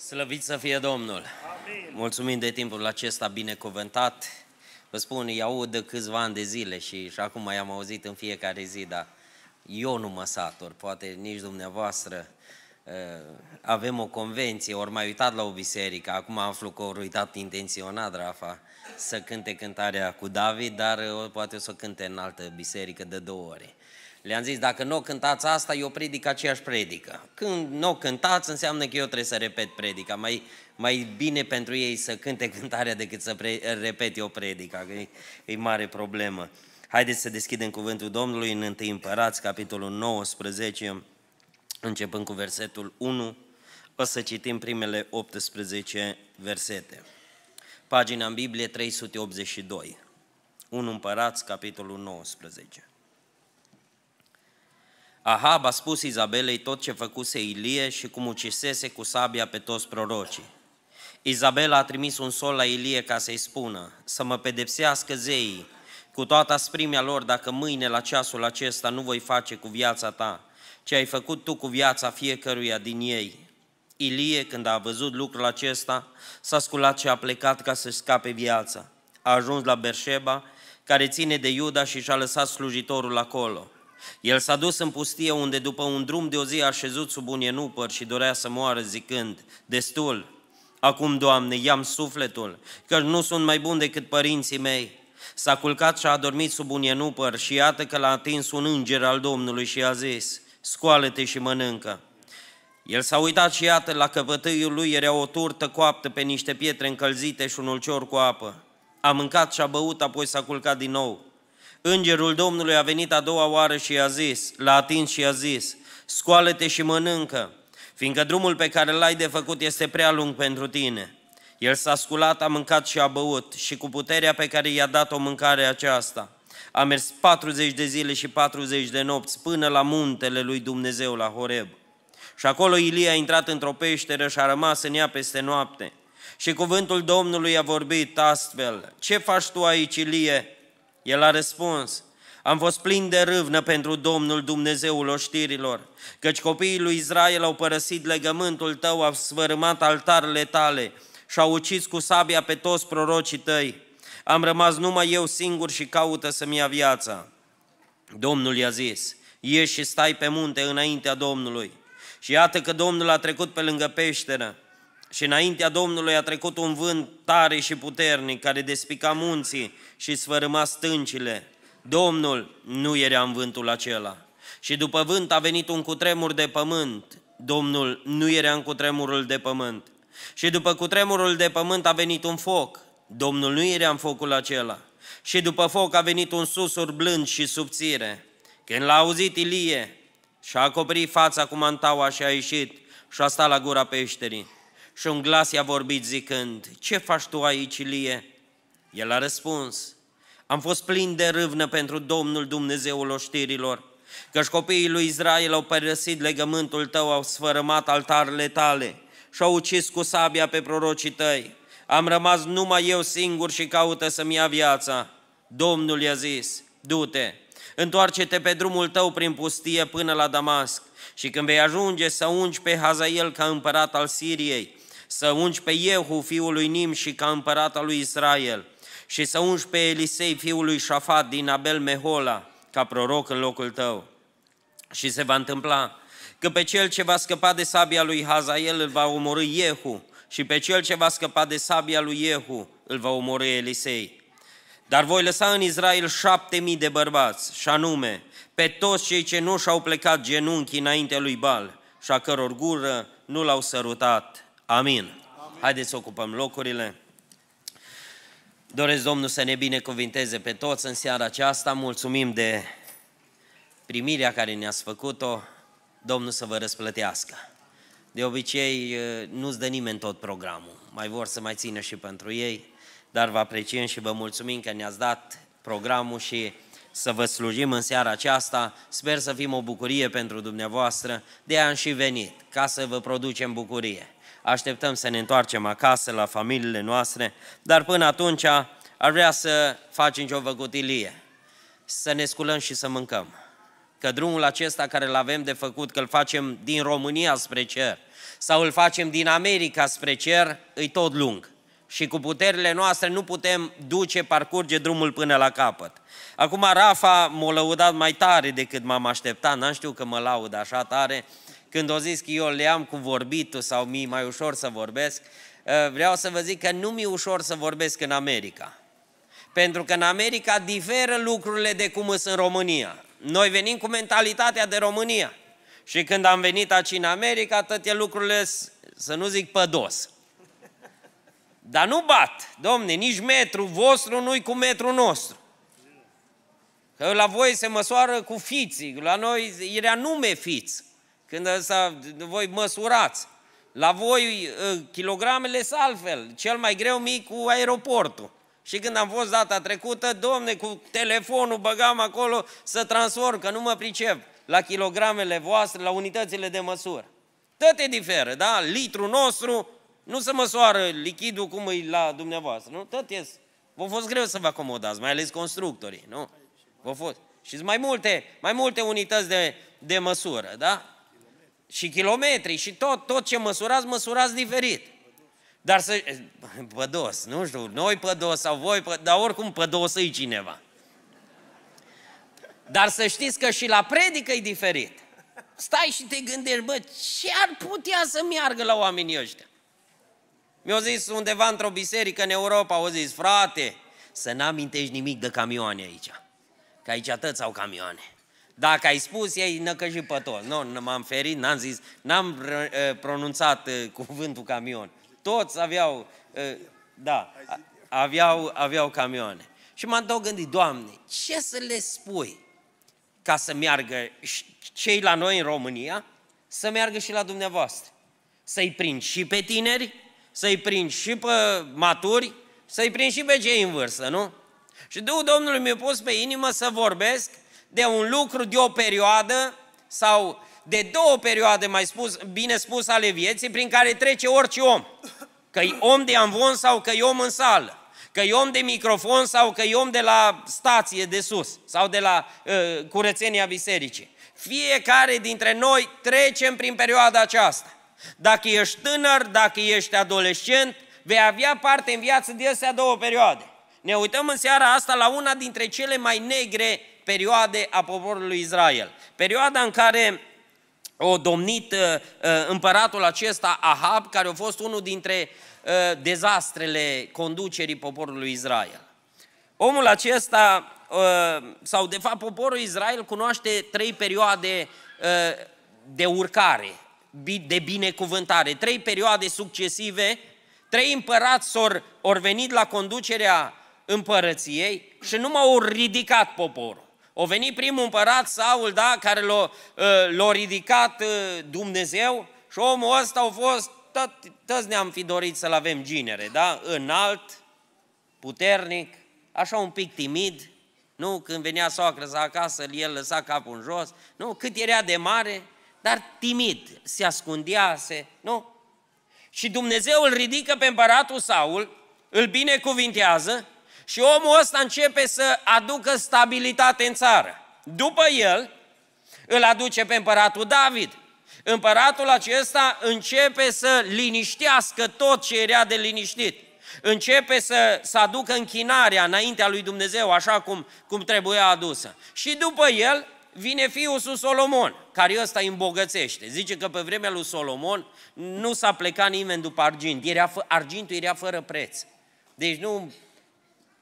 Slăvit să fie Domnul! Amin. Mulțumim de timpul acesta binecuvântat. Vă spun, îi aud de câțiva ani de zile și, și acum i-am auzit în fiecare zi, dar eu nu mă satur, poate nici dumneavoastră. Eh, avem o convenție, ori mai uitat la o biserică, acum aflu că ori uitat intenționat, Rafa, să cânte cântarea cu David, dar eh, poate o să cânte în altă biserică de două ori. Le-am zis, dacă nu o cântați asta, eu predic aceeași predică. Când nu o cântați, înseamnă că eu trebuie să repet predica. Mai, mai bine pentru ei să cânte cântarea decât să pre- repet eu predica, că e, e mare problemă. Haideți să deschidem cuvântul Domnului în 1 Împărați, capitolul 19, începând cu versetul 1. O să citim primele 18 versete. Pagina în Biblie 382. 1 Împărați, capitolul 19. Ahab a spus Izabelei tot ce făcuse Ilie și cum ucisese cu sabia pe toți prorocii. Izabela a trimis un sol la Ilie ca să-i spună, să mă pedepsească zeii, cu toată sprimea lor, dacă mâine la ceasul acesta nu voi face cu viața ta, ce ai făcut tu cu viața fiecăruia din ei. Ilie, când a văzut lucrul acesta, s-a sculat și a plecat ca să-și scape viața. A ajuns la Berșeba, care ține de Iuda și și-a lăsat slujitorul acolo. El s-a dus în pustie unde după un drum de o zi a șezut sub un ienupăr și dorea să moară zicând, destul, acum, Doamne, i-am sufletul, că nu sunt mai bun decât părinții mei. S-a culcat și a adormit sub un ienupăr și iată că l-a atins un înger al Domnului și a zis, scoală-te și mănâncă. El s-a uitat și iată, la căpătâiul lui era o turtă coaptă pe niște pietre încălzite și un ulcior cu apă. A mâncat și a băut, apoi s-a culcat din nou. Îngerul Domnului a venit a doua oară și i-a zis, l-a atins și i-a zis, scoală-te și mănâncă, fiindcă drumul pe care l-ai de făcut este prea lung pentru tine. El s-a sculat, a mâncat și a băut și cu puterea pe care i-a dat-o mâncare aceasta. A mers 40 de zile și 40 de nopți până la muntele lui Dumnezeu, la Horeb. Și acolo Ilie a intrat într-o peșteră și a rămas în ea peste noapte. Și cuvântul Domnului a vorbit astfel, Ce faci tu aici, Ilie?" El a răspuns, am fost plin de râvnă pentru Domnul Dumnezeul oștirilor, căci copiii lui Israel au părăsit legământul tău, au sfărâmat altarele tale și au ucis cu sabia pe toți prorocii tăi. Am rămas numai eu singur și caută să-mi ia viața. Domnul i-a zis, ieși și stai pe munte înaintea Domnului. Și iată că Domnul a trecut pe lângă peșteră și înaintea Domnului a trecut un vânt tare și puternic care despica munții și sfărâma stâncile. Domnul nu era în vântul acela. Și după vânt a venit un cutremur de pământ. Domnul nu era în cutremurul de pământ. Și după cutremurul de pământ a venit un foc. Domnul nu era în focul acela. Și după foc a venit un susur blând și subțire. Când l-a auzit Ilie, și-a acoperit fața cu mantaua și a ieșit și a stat la gura peșterii și un glas i-a vorbit zicând, ce faci tu aici, Ilie? El a răspuns, am fost plin de râvnă pentru Domnul Dumnezeul oștirilor, căci copiii lui Israel au părăsit legământul tău, au sfărâmat altarele tale și au ucis cu sabia pe prorocii tăi. Am rămas numai eu singur și caută să-mi ia viața. Domnul i-a zis, du-te, întoarce-te pe drumul tău prin pustie până la Damasc și când vei ajunge să ungi pe Hazael ca împărat al Siriei, să ungi pe Iehu, fiul lui Nim și ca împărat al lui Israel, și să ungi pe Elisei, fiul lui Șafat din Abel Mehola, ca proroc în locul tău. Și se va întâmpla că pe cel ce va scăpa de sabia lui Hazael îl va omorâ Iehu, și pe cel ce va scăpa de sabia lui Iehu îl va omorâ Elisei. Dar voi lăsa în Israel șapte mii de bărbați, și anume, pe toți cei ce nu și-au plecat genunchii înainte lui Bal și a căror gură nu l-au sărutat. Amin. Amin. Haideți să ocupăm locurile. Doresc Domnul să ne binecuvinteze pe toți în seara aceasta. Mulțumim de primirea care ne-ați făcut-o. Domnul să vă răsplătească. De obicei, eh, nu-ți dă nimeni tot programul. Mai vor să mai țină și pentru ei, dar vă apreciem și vă mulțumim că ne-ați dat programul și să vă slujim în seara aceasta. Sper să fim o bucurie pentru dumneavoastră. De aia am și venit, ca să vă producem bucurie așteptăm să ne întoarcem acasă, la familiile noastre, dar până atunci ar vrea să facem ce-o văgutilie, să ne sculăm și să mâncăm. Că drumul acesta care îl avem de făcut, că îl facem din România spre cer sau îl facem din America spre cer, îi tot lung. Și cu puterile noastre nu putem duce, parcurge drumul până la capăt. Acum Rafa m-a lăudat mai tare decât m-am așteptat, n-am știut că mă laud așa tare, când o zis că eu le am cu vorbitul sau mi mai ușor să vorbesc, ă, vreau să vă zic că nu mi-e ușor să vorbesc în America. Pentru că în America diferă lucrurile de cum sunt în România. Noi venim cu mentalitatea de România. Și când am venit aici în America, toate lucrurile, să nu zic pădos. Dar nu bat, domne, nici metru vostru nu-i cu metru nostru. Că la voi se măsoară cu fiții, la noi era nume fiți. Când ăsta, voi măsurați. La voi ă, kilogramele sunt altfel. Cel mai greu mic cu aeroportul. Și când am fost data trecută, domne, cu telefonul băgam acolo să transform, că nu mă pricep la kilogramele voastre, la unitățile de măsură. tot e diferă, da? Litru nostru nu se măsoară lichidul cum e la dumneavoastră, nu? Tot e. V-a fost greu să vă acomodați, mai ales constructorii, nu? V-a fost. Și mai multe, mai multe unități de, de măsură, da? și kilometri și tot, tot ce măsurați, măsurați diferit. Dar să... Eh, pădos, nu știu, noi pădos sau voi, pă, dar oricum pădos e cineva. Dar să știți că și la predică e diferit. Stai și te gândești, bă, ce ar putea să meargă la oamenii ăștia? Mi-au zis undeva într-o biserică în Europa, au zis, frate, să n-amintești nimic de camioane aici. Că aici atât au camioane. Dacă ai spus, ei năcăjit pe tot. Nu, m-am ferit, n-am zis, n-am uh, pronunțat uh, cuvântul camion. Toți aveau, uh, da, aveau, aveau camioane. Și m-am tot gândit, Doamne, ce să le spui ca să meargă cei la noi în România, să meargă și la dumneavoastră. Să-i prind și pe tineri, să-i prind și pe maturi, să-i prind și pe cei în vârstă, nu? Și Duhul Domnului mi-a pus pe inimă să vorbesc de un lucru, de o perioadă sau de două perioade, mai spus, bine spus, ale vieții, prin care trece orice om. că e om de amvon sau că e om în sală, că e om de microfon sau că e om de la stație de sus sau de la uh, curățenia bisericii. Fiecare dintre noi trecem prin perioada aceasta. Dacă ești tânăr, dacă ești adolescent, vei avea parte în viață de astea două perioade. Ne uităm în seara asta la una dintre cele mai negre perioade a poporului Israel. Perioada în care o domnit uh, uh, împăratul acesta Ahab, care a fost unul dintre uh, dezastrele conducerii poporului Israel. Omul acesta, sau de fapt poporul Israel, cunoaște trei perioade de urcare, de binecuvântare, trei perioade succesive, trei împărați ori, ori venit la conducerea împărăției și numai au ridicat poporul. O venit primul împărat, Saul, da, care l-a, ă, l-a ridicat ă, Dumnezeu și omul ăsta a fost, tot, toți ne-am fi dorit să-l avem ginere, da? Înalt, puternic, așa un pic timid, nu când venea soacră să acasă, el lăsa capul în jos, nu, cât era de mare, dar timid, se ascundea, se, nu? Și Dumnezeu îl ridică pe împăratul Saul, îl binecuvintează și omul ăsta începe să aducă stabilitate în țară. După el, îl aduce pe împăratul David. Împăratul acesta începe să liniștească tot ce era de liniștit. Începe să, să aducă închinarea înaintea lui Dumnezeu, așa cum, cum trebuia adusă. Și după el vine fiul său Solomon, care ăsta îi îmbogățește. Zice că pe vremea lui Solomon nu s-a plecat nimeni după argint. Era, argintul era fără preț. Deci nu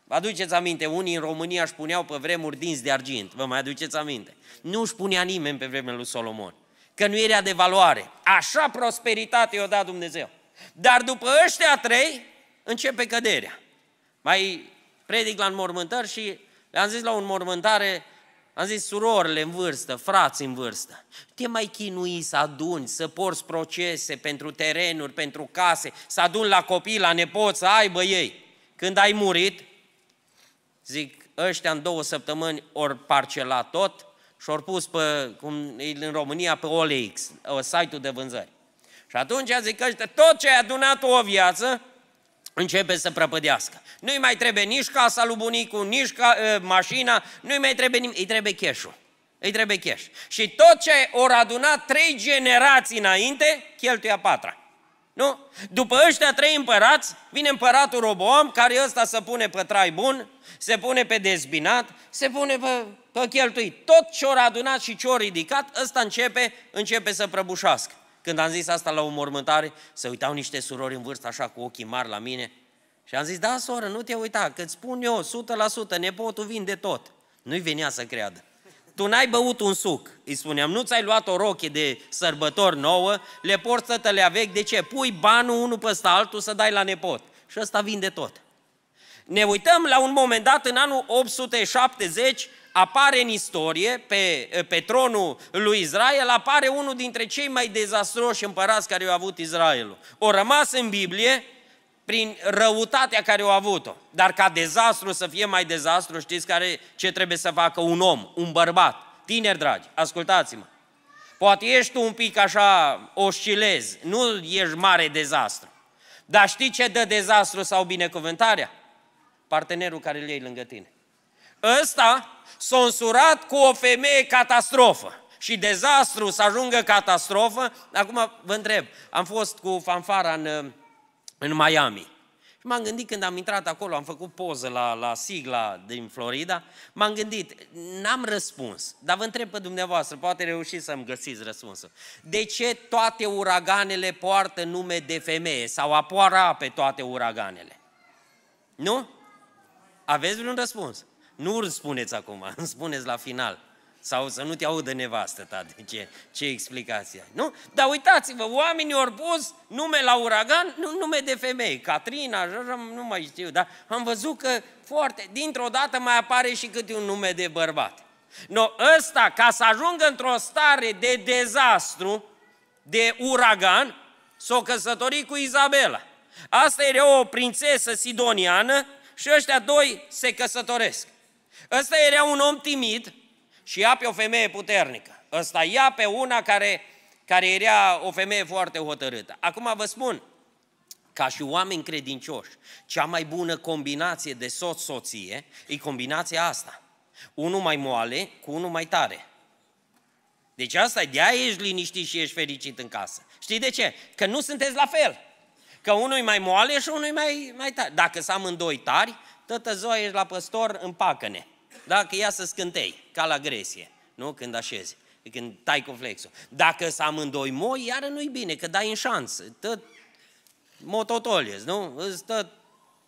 Aduceți aminte, unii în România își puneau pe vremuri dinți de argint, vă mai aduceți aminte? Nu își punea nimeni pe vremea lui Solomon, că nu era de valoare. Așa prosperitate i-o da Dumnezeu. Dar după ăștia trei, începe căderea. Mai predic la înmormântări și le-am zis la un mormântare, am zis surorile în vârstă, frați în vârstă, te mai chinui să aduni, să porți procese pentru terenuri, pentru case, să aduni la copii, la nepoți, să aibă ei. Când ai murit, Zic, ăștia în două săptămâni ori parcela tot și ori pus pe, cum e în România, pe OLX, ă, site-ul de vânzări. Și atunci zic ăștia, tot ce ai adunat o viață, începe să prăpădească. Nu-i mai trebuie nici casa lui bunicul, nici ca, e, ă, mașina, nu-i mai trebuie nimic, îi trebuie cash -ul. Îi trebuie cash. Și tot ce ori adunat trei generații înainte, cheltuia patra. Nu? După ăștia trei împărați, vine împăratul Roboam, care ăsta se pune pe trai bun, se pune pe dezbinat, se pune pe, pe cheltuit. Tot ce ori adunat și ce ori ridicat, ăsta începe, începe să prăbușească. Când am zis asta la o mormântare, se uitau niște surori în vârstă așa cu ochii mari la mine și am zis, da, soră, nu te uita, că ți spun eu, 100% nepotul de tot. Nu-i venea să creadă tu n-ai băut un suc, îi spuneam, nu ți-ai luat o rochie de sărbători nouă, le porți să le avec, de ce? Pui banul unul peste altul să dai la nepot. Și ăsta vinde tot. Ne uităm la un moment dat, în anul 870, apare în istorie, pe, pe tronul lui Israel, apare unul dintre cei mai dezastroși împărați care au avut Israelul. O rămas în Biblie, prin răutatea care o a avut-o. Dar ca dezastru să fie mai dezastru, știți care, ce trebuie să facă un om, un bărbat? Tineri dragi, ascultați-mă. Poate ești tu un pic așa oscilezi, nu ești mare dezastru. Dar știi ce dă dezastru sau binecuvântarea? Partenerul care îl iei lângă tine. Ăsta s-a însurat cu o femeie catastrofă și dezastru să ajungă catastrofă. Acum vă întreb, am fost cu fanfara în în Miami. Și m-am gândit când am intrat acolo, am făcut poză la, la sigla din Florida, m-am gândit, n-am răspuns, dar vă întreb pe dumneavoastră, poate reușiți să-mi găsiți răspunsul. De ce toate uraganele poartă nume de femeie sau apoara pe toate uraganele? Nu? Aveți vreun răspuns? Nu îl spuneți acum, îmi spuneți la final. Sau să nu te audă nevastă ta, de ce, ce ai? nu? Dar uitați-vă, oamenii au pus nume la uragan, nu, nume de femei, Catrina, nu mai știu, dar am văzut că foarte, dintr-o dată mai apare și câte un nume de bărbat. No, ăsta, ca să ajungă într-o stare de dezastru, de uragan, s-o căsători cu Izabela. Asta era o prințesă sidoniană și ăștia doi se căsătoresc. Ăsta era un om timid, și ia pe o femeie puternică. Ăsta ia pe una care, care era o femeie foarte hotărâtă. Acum vă spun, ca și oameni credincioși, cea mai bună combinație de soț-soție e combinația asta. Unul mai moale cu unul mai tare. Deci asta e, de-aia ești liniștit și ești fericit în casă. Știi de ce? Că nu sunteți la fel. Că unul e mai moale și unul e mai, mai tare. Dacă în amândoi tari, tătă Zoe ești la păstor, în pacăne. Dacă ia să scântei, ca la gresie, nu? Când așezi, când tai cu flexul. Dacă să amândoi moi, iară nu-i bine, că dai în șansă. Tot mototoliez, nu? tot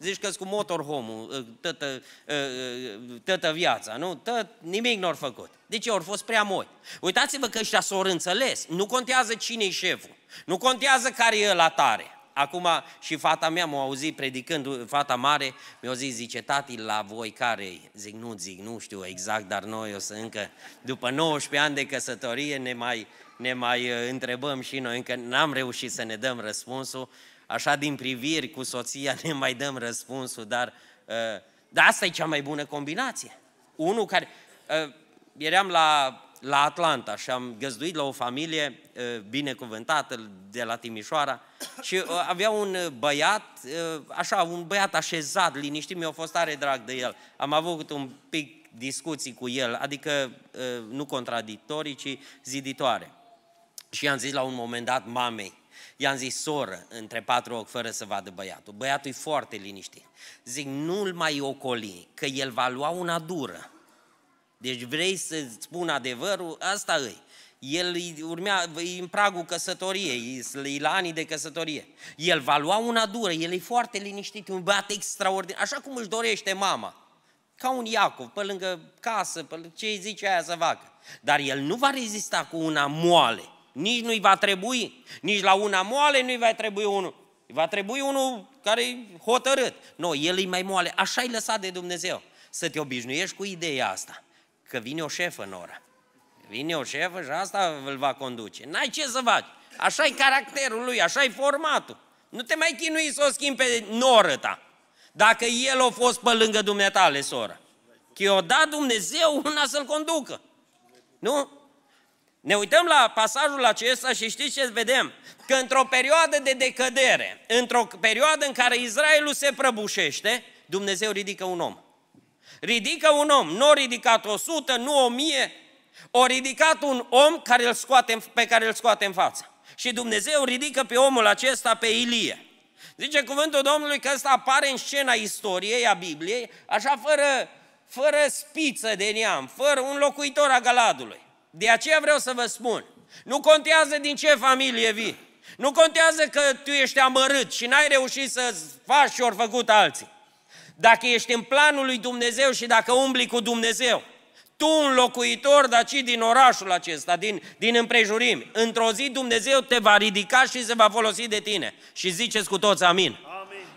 Zici că-s cu motorhome-ul ă, ă, ă, toată viața, nu? Tot nimic n or făcut. De ce? Au fost prea moi. Uitați-vă că ăștia s-au înțeles. Nu contează cine e șeful. Nu contează care e la tare. Acum și fata mea m-a auzit predicând, fata mare mi-a zis, zice, tati, la voi care Zic, nu zic, nu știu exact, dar noi o să încă, după 19 ani de căsătorie, ne mai, ne mai uh, întrebăm și noi, încă n-am reușit să ne dăm răspunsul, așa din priviri cu soția ne mai dăm răspunsul, dar, uh, dar asta e cea mai bună combinație. Unul care, uh, eram la la Atlanta și am găzduit la o familie eh, binecuvântată de la Timișoara și eh, avea un eh, băiat, așa, un băiat așezat, liniștit, mi-a fost tare drag de el. Am avut un pic discuții cu el, adică nu contradictorii, ci ziditoare. Și i-am zis la un moment dat mamei, I-am zis, soră, între patru ochi, fără să vadă băiatul. Băiatul e foarte liniștit. Zic, nu-l mai ocoli, că el va lua una dură. Deci vrei să spun adevărul, asta e. El urmea în pragul căsătoriei, la anii de căsătorie. El va lua una dură, el e foarte liniștit, un băiat extraordinar, așa cum își dorește mama. Ca un Iacov, pe lângă casă, pe lângă ce îi zice aia să facă. Dar el nu va rezista cu una moale. Nici nu-i va trebui, nici la una moale nu-i va trebui unul. Îi va trebui unul care e hotărât. Nu, no, el e mai moale. Așa-i lăsat de Dumnezeu. Să te obișnuiești cu ideea asta că vine o șefă în oră. Vine o șefă și asta îl va conduce. N-ai ce să faci. așa e caracterul lui, așa e formatul. Nu te mai chinui să o schimbi pe noră ta. Dacă el a fost pe lângă dumneatale, soră. Că i-o dat Dumnezeu una să-l conducă. Nu? Ne uităm la pasajul acesta și știți ce vedem? Că într-o perioadă de decădere, într-o perioadă în care Israelul se prăbușește, Dumnezeu ridică un om. Ridică un om, nu a ridicat 100, nu 1000, o ridicat un om care îl scoate, pe care îl scoate în față. Și Dumnezeu ridică pe omul acesta, pe Ilie. Zice cuvântul Domnului că ăsta apare în scena istoriei, a Bibliei, așa fără, fără spiță de neam, fără un locuitor a Galadului. De aceea vreau să vă spun, nu contează din ce familie vii, nu contează că tu ești amărât și n-ai reușit să faci și ori făcut alții. Dacă ești în planul lui Dumnezeu și dacă umbli cu Dumnezeu, tu un locuitor, dar ci din orașul acesta, din, din împrejurimi. Într-o zi Dumnezeu te va ridica și se va folosi de tine. Și ziceți cu toți amin.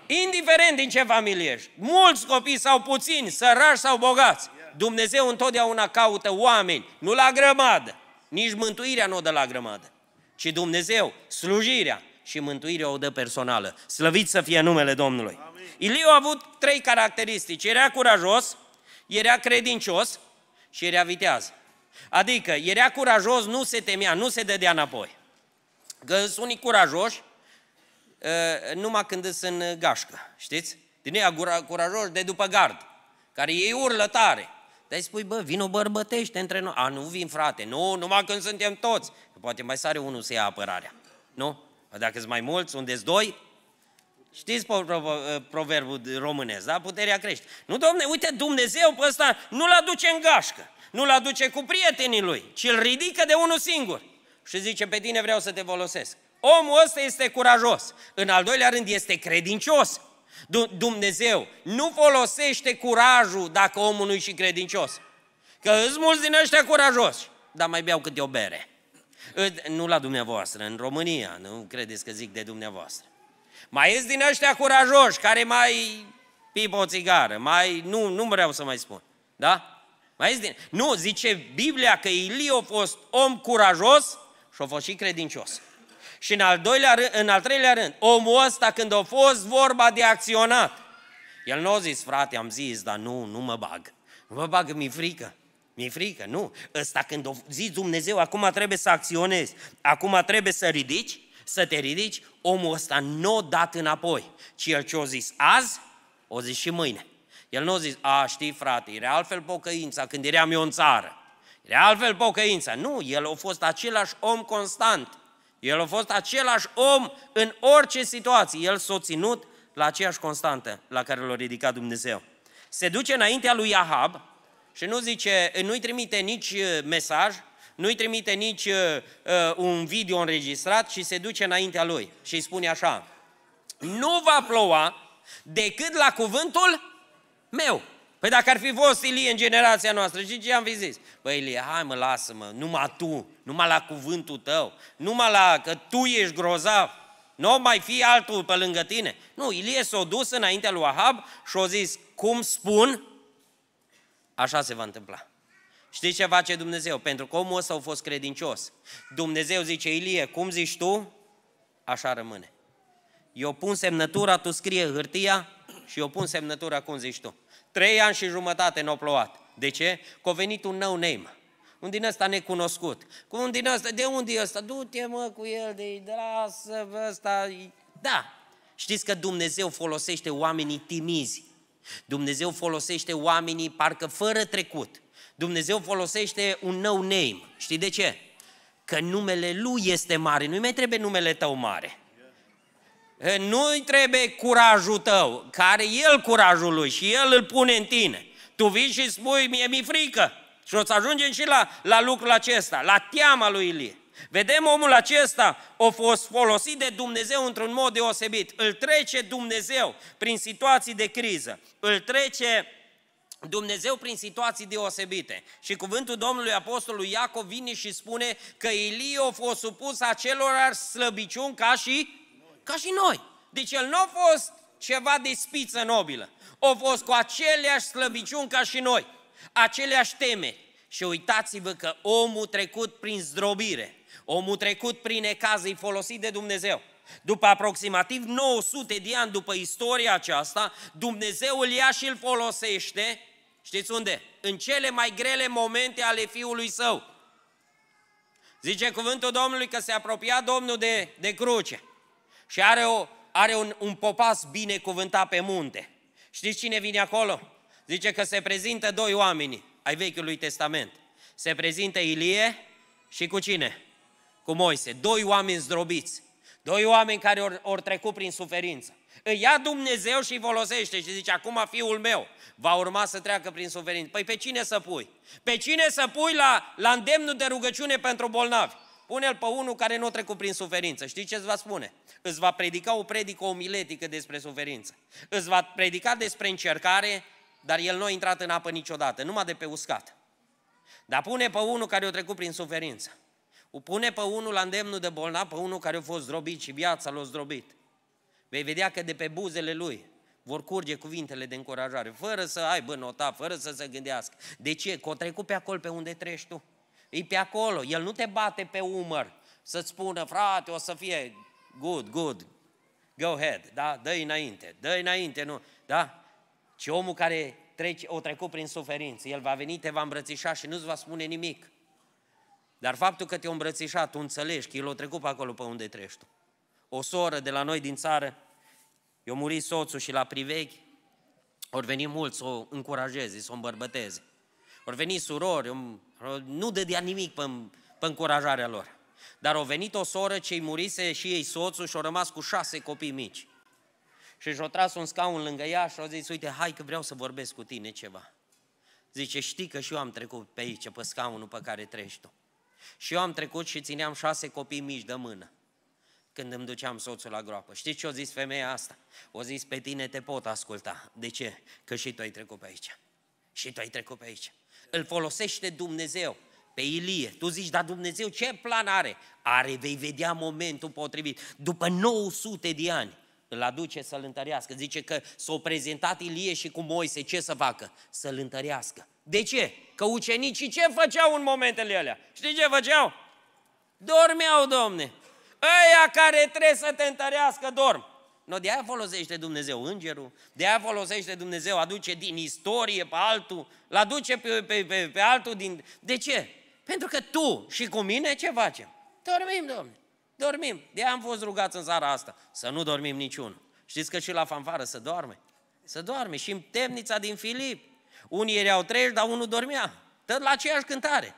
amin. Indiferent din ce familie ești, mulți copii sau puțini, sărași sau bogați, Dumnezeu întotdeauna caută oameni, nu la grămadă. Nici mântuirea nu o dă la grămadă, ci Dumnezeu, slujirea și mântuirea o dă personală. Slăvit să fie numele Domnului! Amin. Iliu a avut trei caracteristici. Era curajos, era credincios și era viteaz. Adică era curajos, nu se temea, nu se dădea înapoi. Că sunt unii curajoși ă, numai când sunt în gașcă, știți? Din ea curajoși de după gard, care ei urlă tare. Dar îi spui, bă, vin o bărbătește între noi. A, nu vin, frate, nu, numai când suntem toți. Poate mai sare unul să ia apărarea, nu? Dacă sunt mai mulți, unde doi, Știți eh, proverbul românesc, da? Puterea crește. Nu, domne, uite, Dumnezeu pe ăsta nu-l aduce în gașcă, nu-l aduce cu prietenii lui, ci îl ridică de unul singur. Și zice, pe tine vreau să te folosesc. Omul ăsta este curajos. În al doilea rând, este credincios. Dumnezeu nu folosește curajul dacă omul nu-i și credincios. Că îți mulți din ăștia curajoși, dar mai beau câte o bere. Nu la dumneavoastră, în România, nu credeți că zic de dumneavoastră. Mai ies din ăștia curajoși, care mai pipă o țigară, mai... Nu, nu vreau să mai spun. Da? Mai ies din... Nu, zice Biblia că Ilie a fost om curajos și a fost și credincios. Și în al, doilea, în al treilea rând, omul ăsta când a fost vorba de acționat, el nu a zis, frate, am zis, dar nu, nu mă bag. Nu mă bag, mi-e frică. Mi-e frică, nu. Ăsta când o zis Dumnezeu, acum trebuie să acționezi, acum trebuie să ridici, să te ridici, omul ăsta nu o dat înapoi, ci el ce-o zis azi, o zis și mâine. El nu a zis, a, știi frate, era altfel pocăința când eram eu în țară. Era altfel pocăința. Nu, el a fost același om constant. El a fost același om în orice situație. El s-a ținut la aceeași constantă la care l-a ridicat Dumnezeu. Se duce înaintea lui Ahab și nu zice, nu-i trimite nici eh, mesaj, nu-i trimite nici uh, uh un video înregistrat și se duce înaintea lui și îi spune așa, nu va ploua decât la cuvântul meu. Păi dacă ar fi fost Ilie în generația noastră, și ce am fi zis? Păi Ilie, hai mă, lasă-mă, numai tu, numai la cuvântul tău, numai la că tu ești grozav, nu mai fi altul pe lângă tine. Nu, Ilie s-a dus înaintea lui Ahab și a zis, cum spun, așa se va întâmpla. Știi ce face Dumnezeu? Pentru că omul ăsta a fost credincios. Dumnezeu zice, Ilie, cum zici tu? Așa rămâne. Eu pun semnătura, tu scrie hârtia și eu pun semnătura cum zici tu. Trei ani și jumătate n-au plouat. De ce? Că a venit un nou name un din ăsta necunoscut, cu un din ăsta, de unde e ăsta? Du-te mă cu el, de lasă ăsta. Da, știți că Dumnezeu folosește oamenii timizi Dumnezeu folosește oamenii parcă fără trecut. Dumnezeu folosește un nou name. Știi de ce? Că numele Lui este mare. Nu-i mai trebuie numele tău mare. Nu-i trebuie curajul tău, care el curajul lui și el îl pune în tine. Tu vii și spui, mie mi frică. Și o să ajungem și la, la lucrul acesta, la teama lui Ilie. Vedem omul acesta a fost folosit de Dumnezeu într-un mod deosebit. Îl trece Dumnezeu prin situații de criză. Îl trece Dumnezeu prin situații deosebite. Și cuvântul Domnului Apostolul Iacov vine și spune că Ilie a fost supus acelor slăbiciuni ca și, ca și noi. Deci el nu a fost ceva de spiță nobilă. A fost cu aceleași slăbiciuni ca și noi, aceleași teme. Și uitați-vă că omul trecut prin zdrobire, Omul trecut prin ecază, e folosit de Dumnezeu. După aproximativ 900 de ani după istoria aceasta, Dumnezeu îl ia și îl folosește, știți unde? În cele mai grele momente ale fiului său. Zice cuvântul Domnului că se apropia Domnul de, de cruce și are, o, are un, un popas binecuvântat pe munte. Știți cine vine acolo? Zice că se prezintă doi oameni ai Vechiului Testament. Se prezintă Ilie și cu cine? cu Moise, doi oameni zdrobiți, doi oameni care ori or trecut prin suferință. Îi ia Dumnezeu și îi folosește și zice, acum fiul meu va urma să treacă prin suferință. Păi pe cine să pui? Pe cine să pui la, la îndemnul de rugăciune pentru bolnavi? Pune-l pe unul care nu a trecut prin suferință. Știi ce îți va spune? Îți va predica o predică omiletică despre suferință. Îți va predica despre încercare, dar el nu a intrat în apă niciodată, numai de pe uscat. Dar pune pe unul care a trecut prin suferință. O pune pe unul la îndemnul de bolnav, pe unul care a fost zdrobit și viața l-a zdrobit. Vei vedea că de pe buzele lui vor curge cuvintele de încurajare, fără să aibă nota, fără să se gândească. De ce? Că o trecut pe acolo pe unde treci tu. E pe acolo, el nu te bate pe umăr să-ți spună, frate, o să fie good, good, go ahead, da? dă înainte, dă înainte, nu, da? Ci omul care trece, o trecut prin suferință, el va veni, te va îmbrățișa și nu-ți va spune nimic. Dar faptul că te-ai îmbrățișat, tu înțelegi că el o trecut pe acolo pe unde treci tu. O soră de la noi din țară, i-a murit soțul și la privechi, ori veni mulți să o încurajeze, să o îmbărbăteze. Ori veni surori, nu dădea nimic pe, pe încurajarea lor. Dar au venit o soră ce-i murise și ei soțul și au rămas cu șase copii mici. Și și-o tras un scaun lângă ea și au zis, uite, hai că vreau să vorbesc cu tine ceva. Zice, știi că și eu am trecut pe aici, pe scaunul pe care treci tu. Și eu am trecut și țineam șase copii mici de mână când îmi duceam soțul la groapă. Știți ce o zis femeia asta? O zis, pe tine te pot asculta. De ce? Că și tu ai trecut pe aici. Și tu ai trecut pe aici. Îl folosește Dumnezeu pe Ilie. Tu zici, dar Dumnezeu ce plan are? Are, vei vedea momentul potrivit. După 900 de ani, îl aduce să-l întărească. Zice că s-au prezentat Ilie și cu Moise, ce să facă? Să-l întărească. De ce? Că ucenicii ce făceau în momentele alea? Știi ce făceau? Dormeau, domne. Ăia care trebuie să te întărească, dorm. No, de aia folosește Dumnezeu îngerul, de aia folosește Dumnezeu, aduce din istorie pe altul, l aduce pe, pe, pe, pe altul din... De ce? Pentru că tu și cu mine ce facem? Dormim, domne. Dormim. De aia am fost rugați în seara asta să nu dormim niciunul. Știți că și la fanfară să doarme? să doarme și în temnița din Filip. Unii erau treci, dar unul dormea. Tot la aceeași cântare,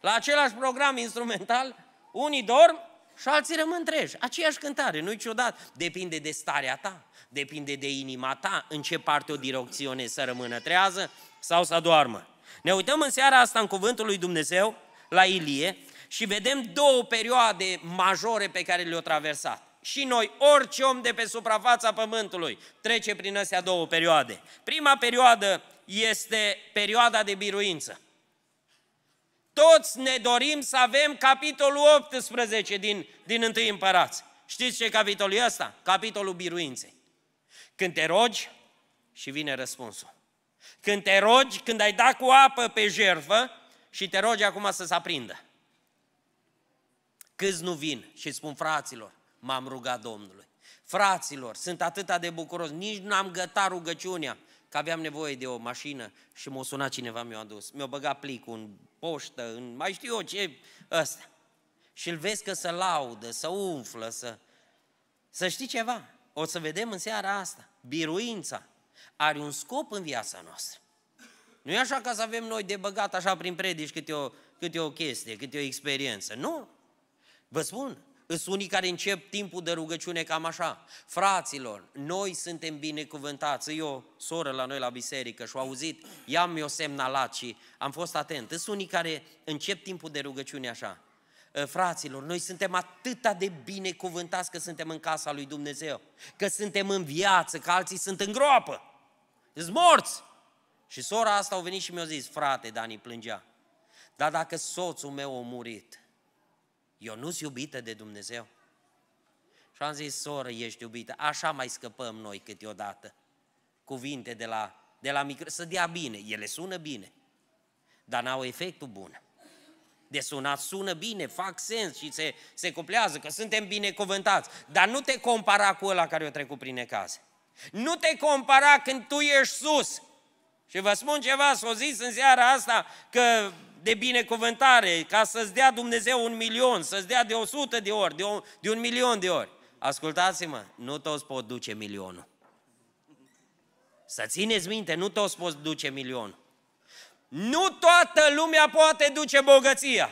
la același program instrumental, unii dorm și alții rămân treji. Aceeași cântare, nu-i ciudat. Depinde de starea ta, depinde de inima ta, în ce parte o direcționezi să rămână trează sau să doarmă. Ne uităm în seara asta în cuvântul lui Dumnezeu, la Ilie, și vedem două perioade majore pe care le o traversat. Și noi, orice om de pe suprafața pământului, trece prin astea două perioade. Prima perioadă este perioada de biruință. Toți ne dorim să avem capitolul 18 din, din Întâi Împărați. Știți ce capitol e ăsta? Capitolul biruinței. Când te rogi și vine răspunsul. Când te rogi, când ai dat cu apă pe jertfă și te rogi acum să se aprindă. Câți nu vin și spun fraților, m-am rugat Domnului. Fraților, sunt atâta de bucuros, nici nu am gătat rugăciunea că aveam nevoie de o mașină și m-a sunat cineva, mi-a adus. Mi-a băgat plicul în poștă, în mai știu eu ce, ăsta. Și îl vezi că se laudă, să umflă, să... Să știi ceva, o să vedem în seara asta. Biruința are un scop în viața noastră. Nu e așa ca să avem noi de băgat așa prin predici câte o, câte o chestie, câte o experiență. Nu! Vă spun, Îs unii care încep timpul de rugăciune cam așa. Fraților, noi suntem binecuvântați. Eu, soră la noi la biserică și-au auzit, i-am eu semnalat și am fost atent. Îs unii care încep timpul de rugăciune așa. Ă, fraților, noi suntem atâta de binecuvântați că suntem în casa lui Dumnezeu, că suntem în viață, că alții sunt în groapă, sunt morți. Și sora asta au venit și mi-a zis, frate, Dani plângea, dar dacă soțul meu a murit, eu nu sunt iubită de Dumnezeu. Și am zis, soră, ești iubită, așa mai scăpăm noi câteodată. Cuvinte de la, de la micro, să dea bine, ele sună bine, dar n-au efectul bun. De sunat sună bine, fac sens și se, se cuplează, că suntem binecuvântați. Dar nu te compara cu ăla care o trecut prin necaze. Nu te compara când tu ești sus. Și vă spun ceva, s-o zis în seara asta că de binecuvântare, ca să-ți dea Dumnezeu un milion, să-ți dea de o sută de ori, de, un, de un milion de ori. Ascultați-mă, nu toți pot duce milionul. Să țineți minte, nu toți pot duce milionul. Nu toată lumea poate duce bogăția.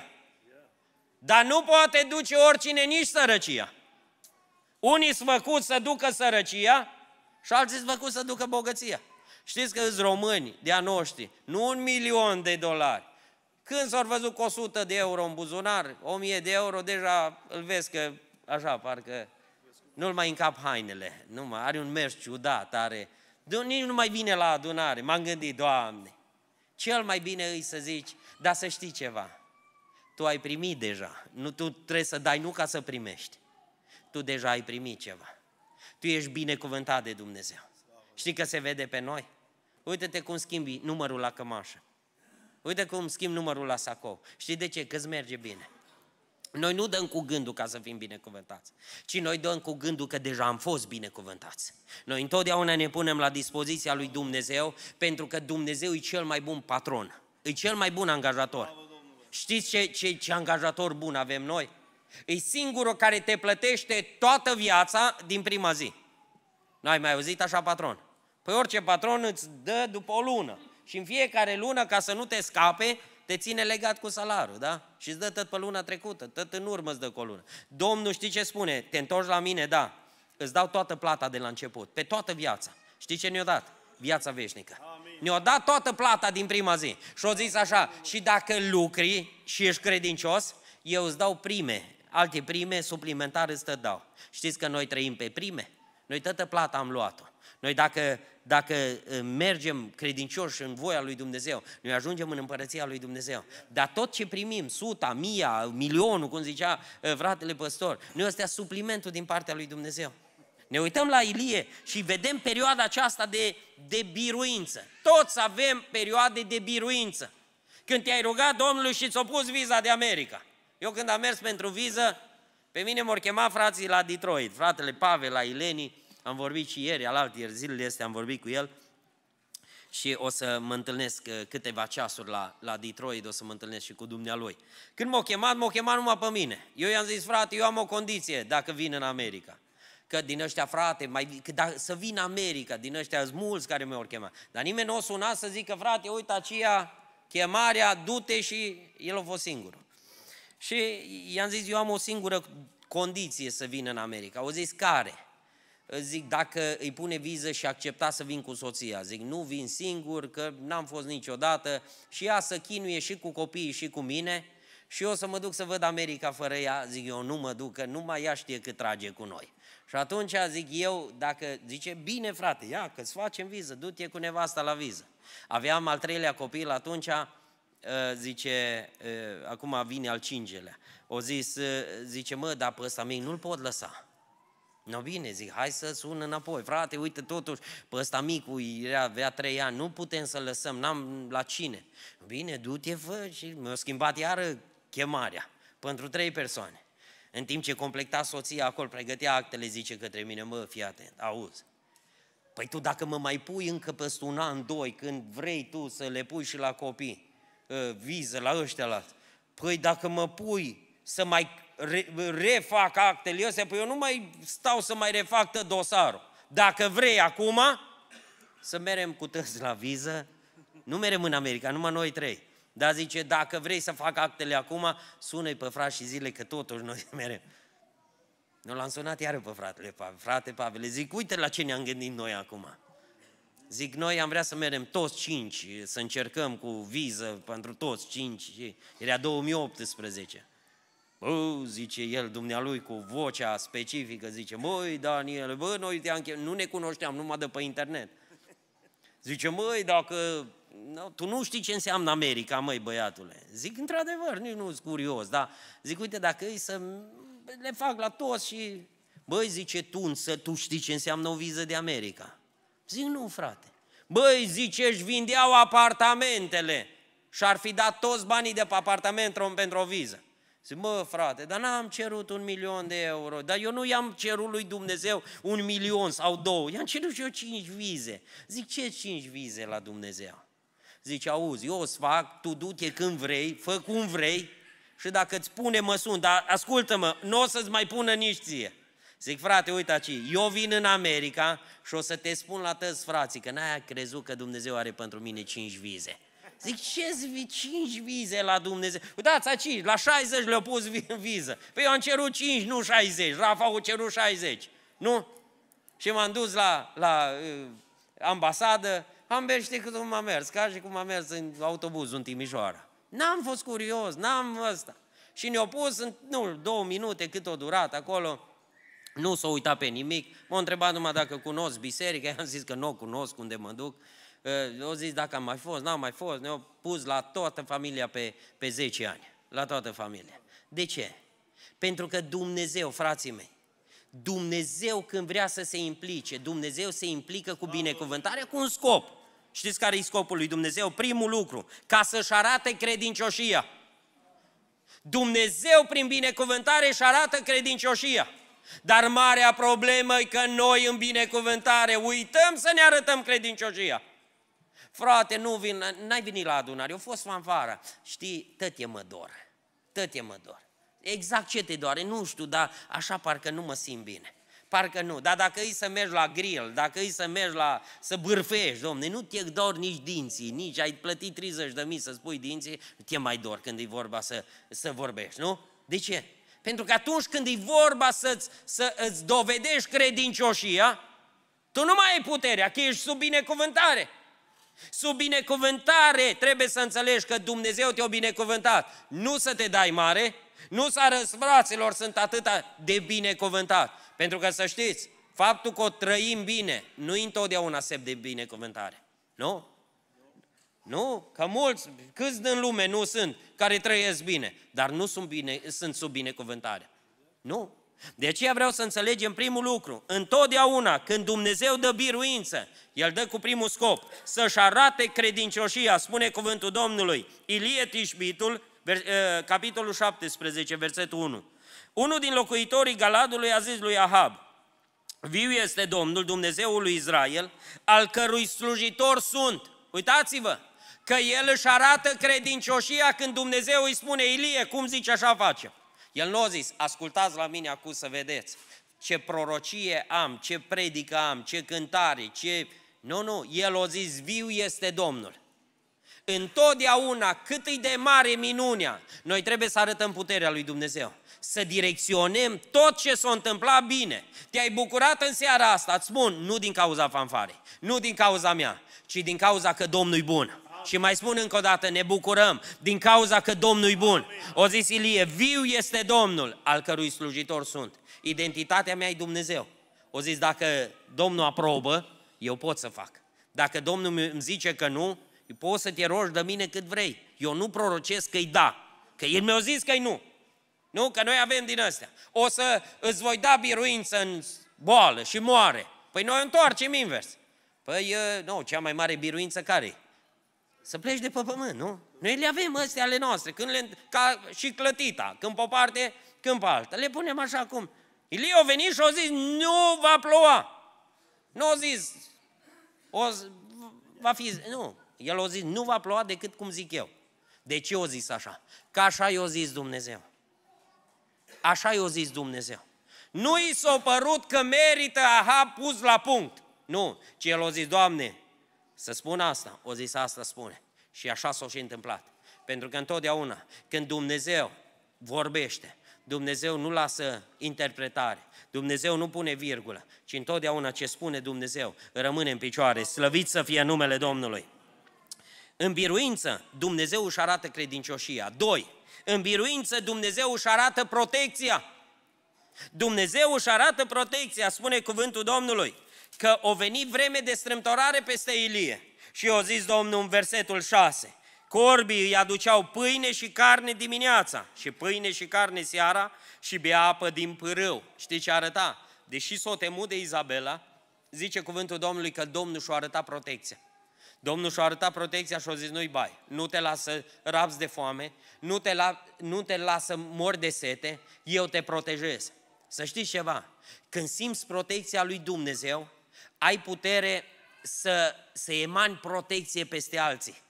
Dar nu poate duce oricine nici sărăcia. Unii sunt făcuți să ducă sărăcia și alții sunt făcuți să ducă bogăția. Știți că sunt români de-a noștri, nu un milion de dolari, când s-au văzut cu 100 de euro în buzunar, 1000 de euro, deja îl vezi că așa, parcă nu-l mai încap hainele, nu mai, are un mers ciudat, are, nici nu mai vine la adunare, m-am gândit, Doamne, cel mai bine îi să zici, dar să știi ceva, tu ai primit deja, nu, tu trebuie să dai nu ca să primești, tu deja ai primit ceva, tu ești binecuvântat de Dumnezeu, știi că se vede pe noi? Uite-te cum schimbi numărul la cămașă. Uite cum schimb numărul la sacou. Știi de ce? că merge bine. Noi nu dăm cu gândul ca să fim binecuvântați, ci noi dăm cu gândul că deja am fost binecuvântați. Noi întotdeauna ne punem la dispoziția lui Dumnezeu, pentru că Dumnezeu e cel mai bun patron, e cel mai bun angajator. Știți ce, ce, ce angajator bun avem noi? E singurul care te plătește toată viața din prima zi. N-ai mai auzit așa patron? Păi orice patron îți dă după o lună și în fiecare lună, ca să nu te scape, te ține legat cu salarul, da? Și îți dă tot pe luna trecută, tot în urmă îți dă cu o lună. Domnul știi ce spune? Te întorci la mine, da, îți dau toată plata de la început, pe toată viața. Știi ce ne-a dat? Viața veșnică. Ne-a dat toată plata din prima zi. Și o zis așa, și dacă lucri și ești credincios, eu îți dau prime, alte prime suplimentare îți te dau. Știți că noi trăim pe prime? Noi toată plata am luat-o. Noi dacă, dacă uh, mergem credincioși în voia lui Dumnezeu, noi ajungem în împărăția lui Dumnezeu. Dar tot ce primim, suta, mia, milionul, cum zicea uh, fratele păstor, noi este suplimentul din partea lui Dumnezeu. Ne uităm la Ilie și vedem perioada aceasta de, de biruință. Toți avem perioade de biruință. Când te-ai rugat Domnului și ți-a pus viza de America. Eu când am mers pentru viză, pe mine m-au chemat frații la Detroit, fratele Pavel, la Ilenii, am vorbit și ieri, alalt ieri, zilele astea am vorbit cu el și o să mă întâlnesc uh, câteva ceasuri la, la Detroit, o să mă întâlnesc și cu dumnealui. Când m-a chemat, m-a chemat numai pe mine. Eu i-am zis, frate, eu am o condiție dacă vin în America. Că din ăștia, frate, mai, că da, să vin America, din ăștia sunt mulți care mi-au chemat. Dar nimeni nu o suna să zică, frate, uite aceea, chemarea, du-te și el a fost singur. Și i-am zis, eu am o singură condiție să vin în America. Au zis, care? zic, dacă îi pune viză și accepta să vin cu soția. Zic, nu vin singur, că n-am fost niciodată și ea să chinuie și cu copiii și cu mine și eu să mă duc să văd America fără ea, zic, eu nu mă duc, că numai ea știe cât trage cu noi. Și atunci zic eu, dacă zice, bine frate, ia că îți facem viză, du-te cu nevasta la viză. Aveam al treilea copil atunci, uh, zice, uh, acum vine al cincelea. O zis, uh, zice, mă, dar pe ăsta mic nu-l pot lăsa. No bine, zic, hai să sun înapoi. Frate, uite, totuși, pe ăsta micul avea trei ani, nu putem să lăsăm, n-am la cine. Bine, du-te, fă, și mi-a schimbat iară chemarea pentru trei persoane. În timp ce completa soția acolo, pregătea actele, zice către mine, mă, fii atent, auzi. Păi tu dacă mă mai pui încă peste un an, doi, când vrei tu să le pui și la copii, ă, viză, la ăștia, la... Păi dacă mă pui să mai refac actele astea, păi eu nu mai stau să mai refac tot dosarul. Dacă vrei acum, să merem cu tăți la viză, nu merem în America, numai noi trei. Dar zice, dacă vrei să fac actele acum, sună pe frat și zile că totuși noi merem. Nu l-am sunat iară pe fratele, Pavel. frate Pavel, zic, uite la ce ne-am gândit noi acum. Zic, noi am vrea să merem toți cinci, să încercăm cu viză pentru toți cinci. Era 2018. Bă, zice el, dumnealui, cu vocea specifică, zice, măi, Daniel, bă, noi te-am chem... nu ne cunoșteam numai de pe internet. Zice, măi, dacă... No, tu nu știi ce înseamnă America, măi, băiatule. Zic, într-adevăr, nici nu-s curios, dar zic, uite, dacă îi să le fac la toți și... Băi, zice, tu, însă, tu știi ce înseamnă o viză de America. Zic, nu, frate. Băi, zice, își vindeau apartamentele și ar fi dat toți banii de pe apartament pentru o viză. Zic, mă, frate, dar n-am cerut un milion de euro, dar eu nu i-am cerut lui Dumnezeu un milion sau două, i-am cerut și eu cinci vize. Zic, ce cinci vize la Dumnezeu? Zice, auzi, eu să fac, tu du-te când vrei, fă cum vrei și dacă îți pune, mă sun, dar ascultă-mă, nu o să-ți mai pună nici ție. Zic, frate, uite aici, eu vin în America și o să te spun la tăți frații, că n-ai crezut că Dumnezeu are pentru mine cinci vize. Zic, ce cinci vize la Dumnezeu? Uitați, aici, la 60 le-au pus viză. Păi eu am cerut 5, nu 60. Rafa a cerut 60. Nu? Și m-am dus la, la uh, ambasadă. Am mers, știi cum am mers, ca și cum am mers în autobuz în Timișoara. N-am fost curios, n-am ăsta. Și ne-au pus, în, nu, două minute cât o durat acolo, nu s-a uitat pe nimic, m-a întrebat numai dacă cunosc biserica, i-am zis că nu o cunosc unde mă duc eu ă, zis dacă am mai fost, n-am mai fost, ne-au pus la toată familia pe, pe 10 ani. La toată familia. De ce? Pentru că Dumnezeu, frații mei, Dumnezeu când vrea să se implice, Dumnezeu se implică cu binecuvântarea, cu un scop. Știți care e scopul lui Dumnezeu? Primul lucru, ca să-și arate credincioșia. Dumnezeu prin binecuvântare își arată credincioșia. Dar marea problemă e că noi în binecuvântare uităm să ne arătăm credincioșia frate, nu vin, n-ai venit la adunare, eu fost fanfara. Știi, e mă dor, e mă dor. Exact ce te doare, nu știu, dar așa parcă nu mă simt bine. Parcă nu, dar dacă îi să mergi la grill, dacă îi să mergi la, să bârfești, domne, nu te dor nici dinții, nici ai plătit 30 de mii să spui dinții, te mai dor când e vorba să, să vorbești, nu? De ce? Pentru că atunci când e vorba să-ți, să îți dovedești credincioșia, tu nu mai ai puterea, că ești sub binecuvântare. Sub binecuvântare trebuie să înțelegi că Dumnezeu te-a binecuvântat. Nu să te dai mare, nu să arăți fraților, sunt atâta de binecuvântat. Pentru că să știți, faptul că o trăim bine, nu întotdeauna semn de binecuvântare. Nu? Nu? Că mulți, câți din lume nu sunt care trăiesc bine, dar nu sunt, bine, sunt sub binecuvântare. Nu? De aceea vreau să înțelegem primul lucru. Întotdeauna când Dumnezeu dă biruință, El dă cu primul scop să-și arate credincioșia, spune cuvântul Domnului. Ilie Tishbitul, eh, capitolul 17, versetul 1. Unul din locuitorii Galadului a zis lui Ahab, Viu este Domnul, Dumnezeul lui Israel, al cărui slujitor sunt. Uitați-vă, că el își arată credincioșia când Dumnezeu îi spune, Ilie, cum zice, așa face? El nu a zis, ascultați la mine acum să vedeți ce prorocie am, ce predică am, ce cântare, ce... Nu, nu, el a zis, viu este Domnul. Întotdeauna, cât e de mare minunea, noi trebuie să arătăm puterea lui Dumnezeu. Să direcționăm tot ce s-a întâmplat bine. Te-ai bucurat în seara asta, îți spun, nu din cauza fanfarei, nu din cauza mea, ci din cauza că Domnul e bun. Și mai spun încă o dată, ne bucurăm din cauza că Domnul e bun. O zis Ilie, viu este Domnul, al cărui slujitor sunt. Identitatea mea e Dumnezeu. O zis, dacă Domnul aprobă, eu pot să fac. Dacă Domnul îmi zice că nu, poți să te rogi de mine cât vrei. Eu nu prorocesc că-i da, că El mi-a zis că-i nu. Nu? Că noi avem din astea. O să îți voi da biruință în boală și moare. Păi noi întoarcem invers. Păi, eh, nu, cea mai mare biruință care să pleci de pe pământ, nu? Noi le avem astea ale noastre, când le, ca și clătita, când pe o parte, când pe alta. Le punem așa cum. Ilie a venit și a zis, nu va ploua. Nu a zis, o, va fi, nu. El a zis, nu va ploua decât cum zic eu. De ce o zis așa? Ca așa i-a zis Dumnezeu. Așa i-a zis Dumnezeu. Nu i s-a părut că merită aha pus la punct. Nu, ci el a zis, Doamne, să spun asta, o zis asta spune. Și așa s-a și întâmplat. Pentru că întotdeauna, când Dumnezeu vorbește, Dumnezeu nu lasă interpretare, Dumnezeu nu pune virgulă, ci întotdeauna ce spune Dumnezeu rămâne în picioare, slăvit să fie numele Domnului. În biruință, Dumnezeu își arată credincioșia. Doi, în biruință, Dumnezeu își arată protecția. Dumnezeu își arată protecția, spune cuvântul Domnului că o veni vreme de strâmtorare peste Ilie. Și o zis Domnul în versetul 6, corbii îi aduceau pâine și carne dimineața și pâine și carne seara și bea apă din pârâu. Știi ce arăta? Deși s-o temut de Izabela, zice cuvântul Domnului că Domnul și-o arăta protecția. Domnul și-a arătat protecția și-a zis, nu-i bai, nu te lasă rabzi de foame, nu te, la, nu te lasă mor de sete, eu te protejez. Să știi ceva, când simți protecția lui Dumnezeu, ai putere să, să emani protecție peste alții.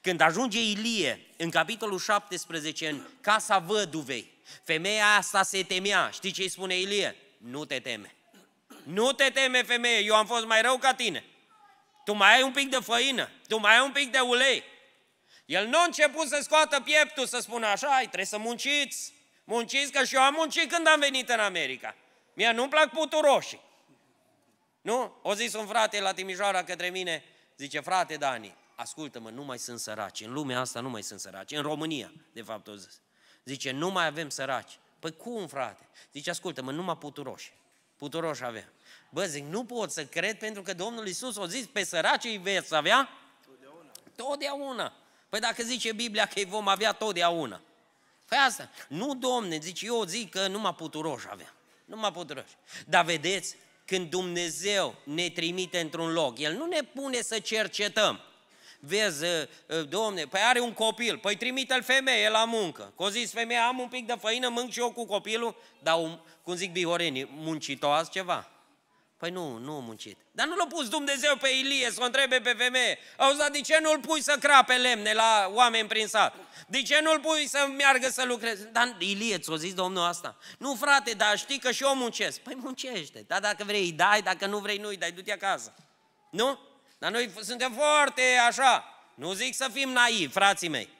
Când ajunge Ilie, în capitolul 17, în casa văduvei, femeia asta se temea. Știi ce îi spune Ilie? Nu te teme. Nu te teme, femeie, eu am fost mai rău ca tine. Tu mai ai un pic de făină, tu mai ai un pic de ulei. El nu a început să scoată pieptul, să spună așa, Ai trebuie să munciți, munciți, că și eu am muncit când am venit în America. Mie nu-mi plac puturoșii. Nu? O zis un frate la Timișoara către mine, zice, frate Dani, ascultă-mă, nu mai sunt săraci, în lumea asta nu mai sunt săraci, în România, de fapt o zis. Zice, nu mai avem săraci. Păi cum, frate? Zice, ascultă-mă, numai puturoși. Puturoși avem. Bă, zic, nu pot să cred pentru că Domnul Isus o zis, pe săraci îi veți avea? Totdeauna. Totdeauna. Păi dacă zice Biblia că îi vom avea totdeauna. Păi asta, nu domne, zice, eu zic că numai puturoși avea. Numai puturoși. Dar vedeți, când Dumnezeu ne trimite într-un loc, El nu ne pune să cercetăm. Vezi, uh, uh, domne, păi are un copil, păi trimite-l femeie la muncă. Că o zis femeia, am un pic de făină, mânc și eu cu copilul, dar cum zic bihorenii, muncitoaz ceva. Păi nu, nu a muncit. Dar nu l-a pus Dumnezeu pe Ilie să o întrebe pe femeie. Auzi, dar de ce nu-l pui să crape lemne la oameni prin sat? De ce nu-l pui să meargă să lucreze? Dar Ilie, ți-o zis domnul asta? Nu, frate, dar știi că și eu muncesc. Păi muncește, dar dacă vrei îi dai, dacă nu vrei nu îi dai, du-te acasă. Nu? Dar noi suntem foarte așa. Nu zic să fim naivi, frații mei.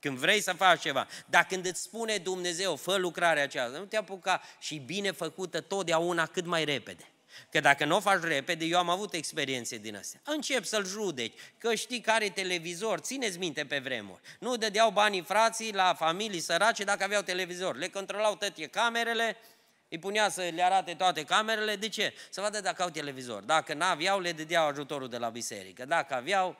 Când vrei să faci ceva, dar când îți spune Dumnezeu, fă lucrarea aceasta, nu te apuca și bine făcută totdeauna cât mai repede. Că dacă nu o faci repede, eu am avut experiențe din astea. Încep să-l judeci, că știi care televizor, țineți minte pe vremuri. Nu dădeau banii frații la familii sărace dacă aveau televizor. Le controlau toate camerele, îi punea să le arate toate camerele. De ce? Să vadă dacă au televizor. Dacă nu aveau, le dădeau ajutorul de la biserică. Dacă aveau,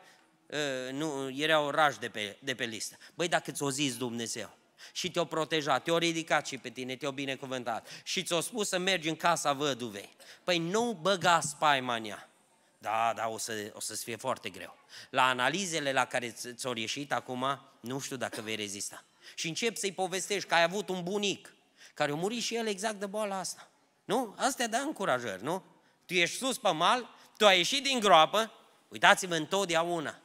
ă, nu, erau rași de pe, de pe listă. Băi, dacă ți-o zis Dumnezeu, și te-o protejat, te-o ridicat și pe tine, te-o binecuvântat și ți-o spus să mergi în casa văduvei. Păi nu băga spaima în ea. Da, da, o, să, o să-ți fie foarte greu. La analizele la care ți-au ieșit acum, nu știu dacă vei rezista. Și încep să-i povestești că ai avut un bunic care a murit și el exact de boala asta. Nu? Astea da încurajări, nu? Tu ești sus pe mal, tu ai ieșit din groapă, uitați-vă întotdeauna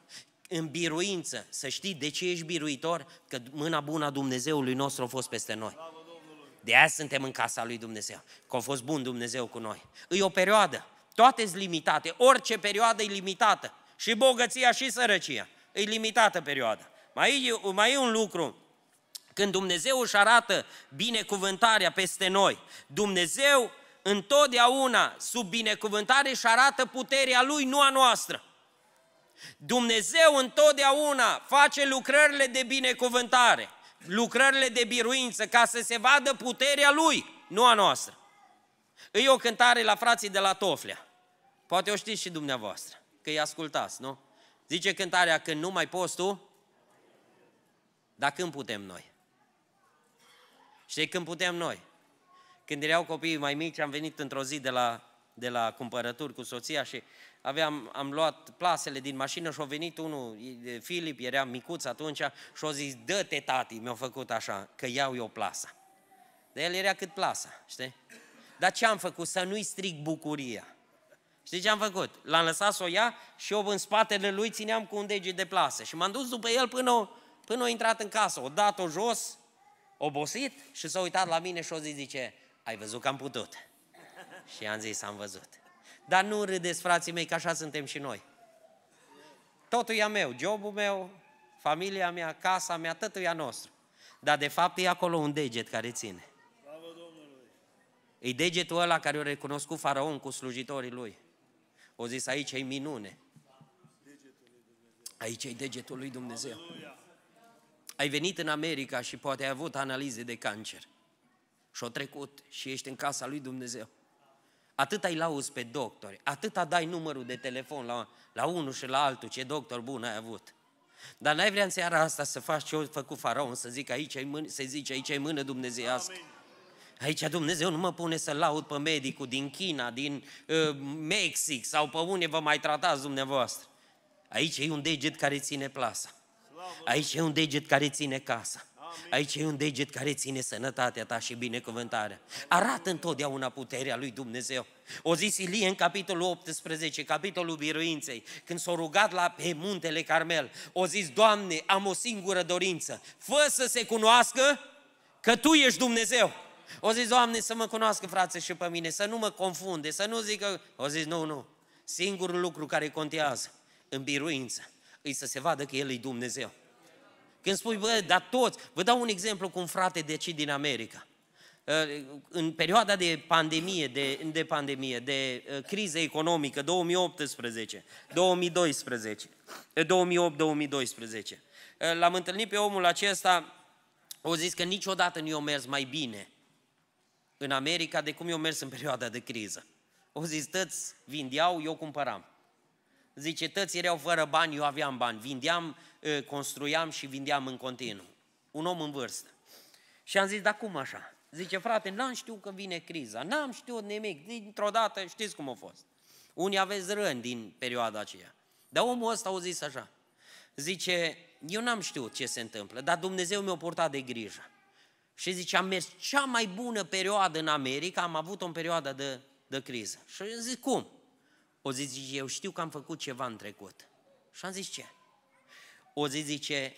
în biruință. Să știi de ce ești biruitor? Că mâna bună a Dumnezeului nostru a fost peste noi. De aia suntem în casa lui Dumnezeu. Că a fost bun Dumnezeu cu noi. E o perioadă. Toate sunt limitate. Orice perioadă e limitată. Și bogăția și sărăcia. E limitată perioada. Mai e, mai e un lucru. Când Dumnezeu își arată binecuvântarea peste noi, Dumnezeu întotdeauna sub binecuvântare își arată puterea Lui, nu a noastră. Dumnezeu întotdeauna face lucrările de binecuvântare, lucrările de biruință, ca să se vadă puterea Lui, nu a noastră. Îi o cântare la frații de la Toflea. Poate o știți și dumneavoastră, că îi ascultați, nu? Zice cântarea, când nu mai poți tu, dar când putem noi? Știi când putem noi? Când erau copiii mai mici, am venit într-o zi de la, de la cumpărături cu soția și aveam, am luat plasele din mașină și a venit unul, Filip, era micuț atunci, și a zis, dă-te tati, mi-a făcut așa, că iau eu plasa. De el era cât plasa, știi? Dar ce am făcut? Să nu-i stric bucuria. Știi ce am făcut? L-am lăsat să o ia și eu în spatele lui țineam cu un deget de plasă. Și m-am dus după el până, până a intrat în casă. O dat-o jos, obosit, și s-a uitat la mine și o zis, zice, ai văzut că am putut. Și am zis, am văzut. Dar nu râdeți, frații mei, că așa suntem și noi. Totul e a meu, jobul meu, familia mea, casa mea, totul e a nostru. Dar de fapt e acolo un deget care ține. E degetul ăla care o recunoscut faraon cu slujitorii lui. O zis, aici e minune. Aici e degetul lui Dumnezeu. Ai venit în America și poate ai avut analize de cancer. Și-o trecut și ești în casa lui Dumnezeu atât ai lauzi pe doctori, atâta dai numărul de telefon la, la unul și la altul, ce doctor bun ai avut. Dar n-ai vrea în seara asta să faci ce a făcut faraon, să zic aici ai mână, să zici aici ai mână dumnezeiască. Aici Dumnezeu nu mă pune să laud pe medicul din China, din uh, Mexic sau pe unde vă mai tratați dumneavoastră. Aici e un deget care ține plasa. Aici e un deget care ține casa. Aici e un deget care ține sănătatea ta și binecuvântarea. Arată întotdeauna puterea lui Dumnezeu. O zis Ilie în capitolul 18, capitolul biruinței, când s-a rugat la, pe muntele Carmel. O zis, Doamne, am o singură dorință, fă să se cunoască că Tu ești Dumnezeu. O zis, Doamne, să mă cunoască frață și pe mine, să nu mă confunde, să nu zică... O zis, nu, nu, singurul lucru care contează în biruință îi să se vadă că El e Dumnezeu. Când spui, bă, dar toți, vă dau un exemplu cu un frate de aici din America. Ă, în perioada de pandemie, de, de pandemie, de ă, criză economică, 2018, 2012, 2008-2012, l-am întâlnit pe omul acesta, au zis că niciodată nu i-a mers mai bine în America de cum i-a mers în perioada de criză. Au zis, tăți vindeau, eu cumpăram. Zice, tăți erau fără bani, eu aveam bani. Vindeam, ă, construiam și vindeam în continuu. Un om în vârstă. Și am zis, dar cum așa? Zice, frate, n-am știut că vine criza, n-am știut nimic. Dintr-o dată știți cum a fost. Unii aveți răni din perioada aceea. Dar omul ăsta a zis așa. Zice, eu n-am știut ce se întâmplă, dar Dumnezeu mi-a purtat de grijă. Și zice, am mers cea mai bună perioadă în America, am avut o perioadă de, de criză. Și zic, cum? O zi zice, eu știu că am făcut ceva în trecut. Și am zis ce? O zi zice,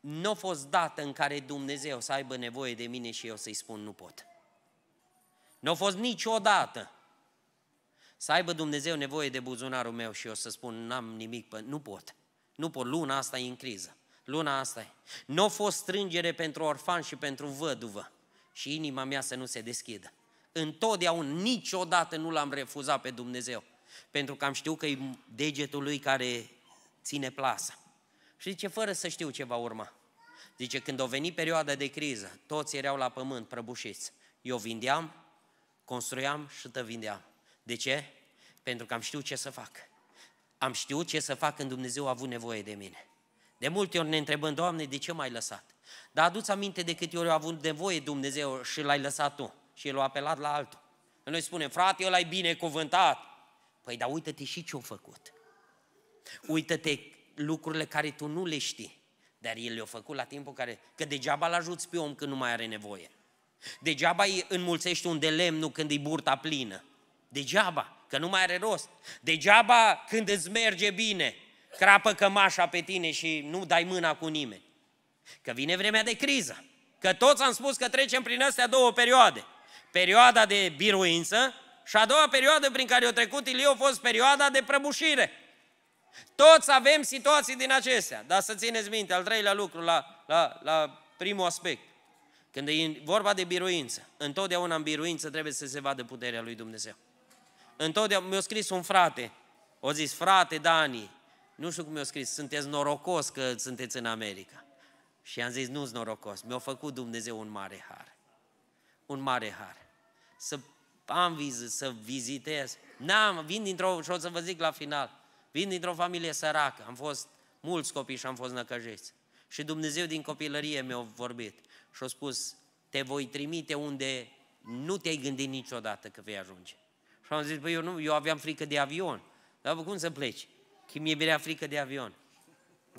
nu a fost dată în care Dumnezeu să aibă nevoie de mine și eu să-i spun nu pot. Nu a fost niciodată să aibă Dumnezeu nevoie de buzunarul meu și eu să spun n-am nimic, nu pot. Nu pot, luna asta e în criză. Luna asta e. Nu a fost strângere pentru orfan și pentru văduvă și inima mea să nu se deschidă. Întotdeauna, niciodată nu l-am refuzat pe Dumnezeu pentru că am știut că e degetul lui care ține plasa. Și zice, fără să știu ce va urma. Zice, când a venit perioada de criză, toți erau la pământ prăbușiți. Eu vindeam, construiam și te vindeam. De ce? Pentru că am știut ce să fac. Am știut ce să fac când Dumnezeu a avut nevoie de mine. De multe ori ne întrebăm, Doamne, de ce m-ai lăsat? Dar aduți aminte de câte ori a avut nevoie Dumnezeu și l-ai lăsat tu. Și el a apelat la altul. Noi spunem, frate, eu l-ai binecuvântat. Păi dar uită-te și ce o făcut. Uită-te lucrurile care tu nu le știi, dar el le-a făcut la timpul care, că degeaba l-ajuți pe om când nu mai are nevoie. Degeaba îi înmulțești un de lemnul când e burta plină. Degeaba, că nu mai are rost. Degeaba când îți merge bine, crapă cămașa pe tine și nu dai mâna cu nimeni. Că vine vremea de criză. Că toți am spus că trecem prin astea două perioade. Perioada de biruință și a doua perioadă prin care a trecut Iliu a fost perioada de prăbușire. Toți avem situații din acestea, dar să țineți minte, al treilea lucru la, la, la primul aspect. Când e vorba de biruință, întotdeauna în biruință trebuie să se vadă puterea lui Dumnezeu. Întotdeauna, mi-a scris un frate, o zis, frate Dani, nu știu cum mi-a scris, sunteți norocos că sunteți în America. Și am zis, nu-s norocos, mi-a făcut Dumnezeu un mare har. Un mare har. Să am viză să vizitez. N-am, vin dintr-o, și o să vă zic la final, vin dintr-o familie săracă, am fost mulți copii și am fost năcăjeți. Și Dumnezeu din copilărie mi-a vorbit și a spus, te voi trimite unde nu te-ai gândit niciodată că vei ajunge. Și am zis, păi eu, nu, eu aveam frică de avion, dar cum să pleci? Că mi-e berea frică de avion.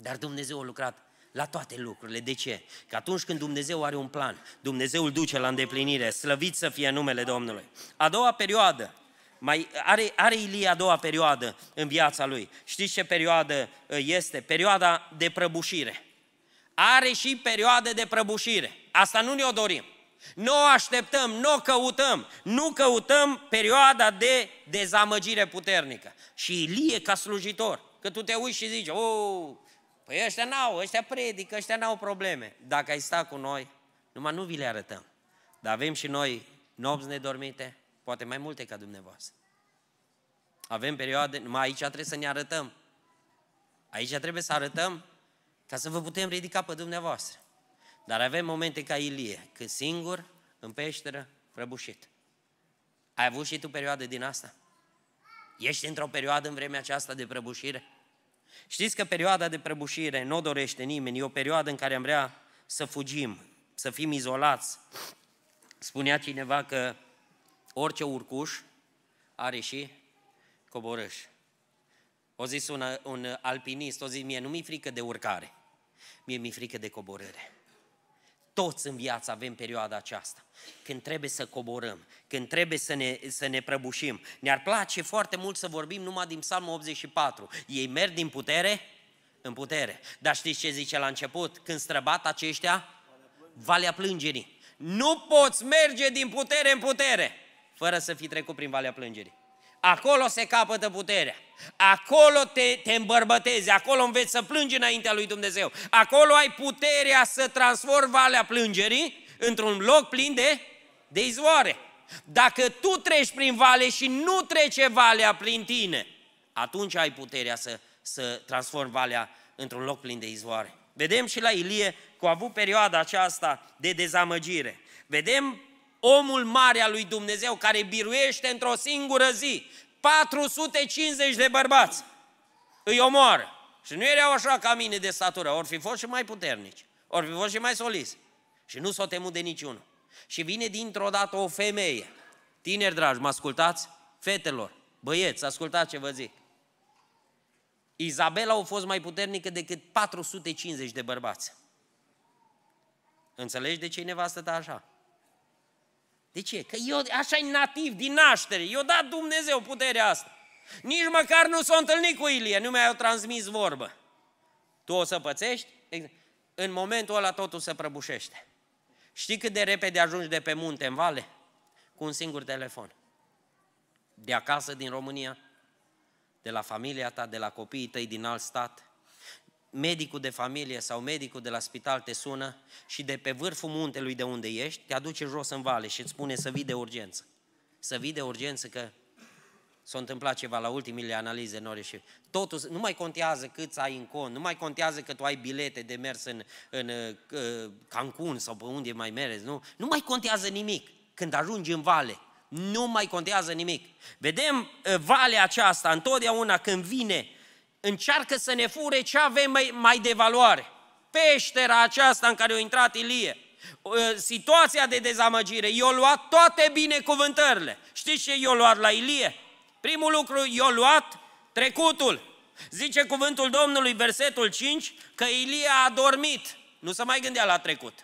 Dar Dumnezeu a lucrat la toate lucrurile. De ce? Că atunci când Dumnezeu are un plan, Dumnezeu îl duce la îndeplinire, slăvit să fie numele Domnului. A doua perioadă, mai are, are Ilie a doua perioadă în viața lui. Știți ce perioadă uh, este? Perioada de prăbușire. Are și perioade de prăbușire. Asta nu ne-o dorim. Nu o așteptăm, nu o căutăm, nu căutăm perioada de dezamăgire puternică. Și Ilie ca slujitor, că tu te uiți și zici, oh, Păi ăștia n-au, ăștia predică, ăștia n-au probleme. Dacă ai sta cu noi, numai nu vi le arătăm. Dar avem și noi nopți nedormite, poate mai multe ca dumneavoastră. Avem perioade, numai aici trebuie să ne arătăm. Aici trebuie să arătăm ca să vă putem ridica pe dumneavoastră. Dar avem momente ca Ilie, când singur, în peșteră, prăbușit. Ai avut și tu perioade din asta? Ești într-o perioadă în vremea aceasta de prăbușire? Știți că perioada de prăbușire nu o dorește nimeni, e o perioadă în care am vrea să fugim, să fim izolați. Spunea cineva că orice urcuș are și coborâș. O zis un, un alpinist, o zis mie, nu mi e frică de urcare, mie mi e frică de coborâre. Toți în viață avem perioada aceasta, când trebuie să coborâm, când trebuie să ne, să ne prăbușim. Ne-ar place foarte mult să vorbim numai din Psalmul 84. Ei merg din putere în putere. Dar știți ce zice la început? Când străbat aceștia, valea plângerii. Nu poți merge din putere în putere fără să fi trecut prin valea plângerii. Acolo se capătă puterea. Acolo te, te îmbărbătezi, acolo înveți să plângi înaintea lui Dumnezeu. Acolo ai puterea să transformi valea plângerii într-un loc plin de, de izvoare. Dacă tu treci prin vale și nu trece valea prin tine, atunci ai puterea să, să transformi valea într-un loc plin de izvoare. Vedem și la Ilie că a avut perioada aceasta de dezamăgire. Vedem omul mare al lui Dumnezeu care biruiește într-o singură zi 450 de bărbați. Îi omoară. Și nu erau așa ca mine de statură, ori fi fost și mai puternici, ori fi fost și mai soliți. Și nu s-o temut de niciunul. Și vine dintr-o dată o femeie. Tineri dragi, mă ascultați? Fetelor, băieți, ascultați ce vă zic. Izabela a fost mai puternică decât 450 de bărbați. Înțelegi de ce e nevastă ta așa? De ce? Că eu, așa e nativ, din naștere. Eu dat Dumnezeu puterea asta. Nici măcar nu s-a întâlnit cu Ilie, nu mi a transmis vorbă. Tu o să pățești? În momentul ăla totul se prăbușește. Știi cât de repede ajungi de pe munte în vale? Cu un singur telefon. De acasă, din România, de la familia ta, de la copiii tăi din alt stat, medicul de familie sau medicul de la spital te sună și de pe vârful muntelui de unde ești, te aduce jos în vale și îți spune să vii de urgență. Să vii de urgență că s-a întâmplat ceva la ultimile analize în și totul, nu mai contează cât ai în cont, nu mai contează că tu ai bilete de mers în, în uh, uh Cancun sau pe unde mai mergi, nu? Nu mai contează nimic când ajungi în vale. Nu mai contează nimic. Vedem uh, valea aceasta întotdeauna când vine încearcă să ne fure ce avem mai, mai de valoare. Peștera aceasta în care a intrat Ilie, situația de dezamăgire, i-a luat toate binecuvântările. Știți ce i-a luat la Ilie? Primul lucru, i-a luat trecutul. Zice cuvântul Domnului, versetul 5, că Ilie a dormit. Nu se mai gândea la trecut.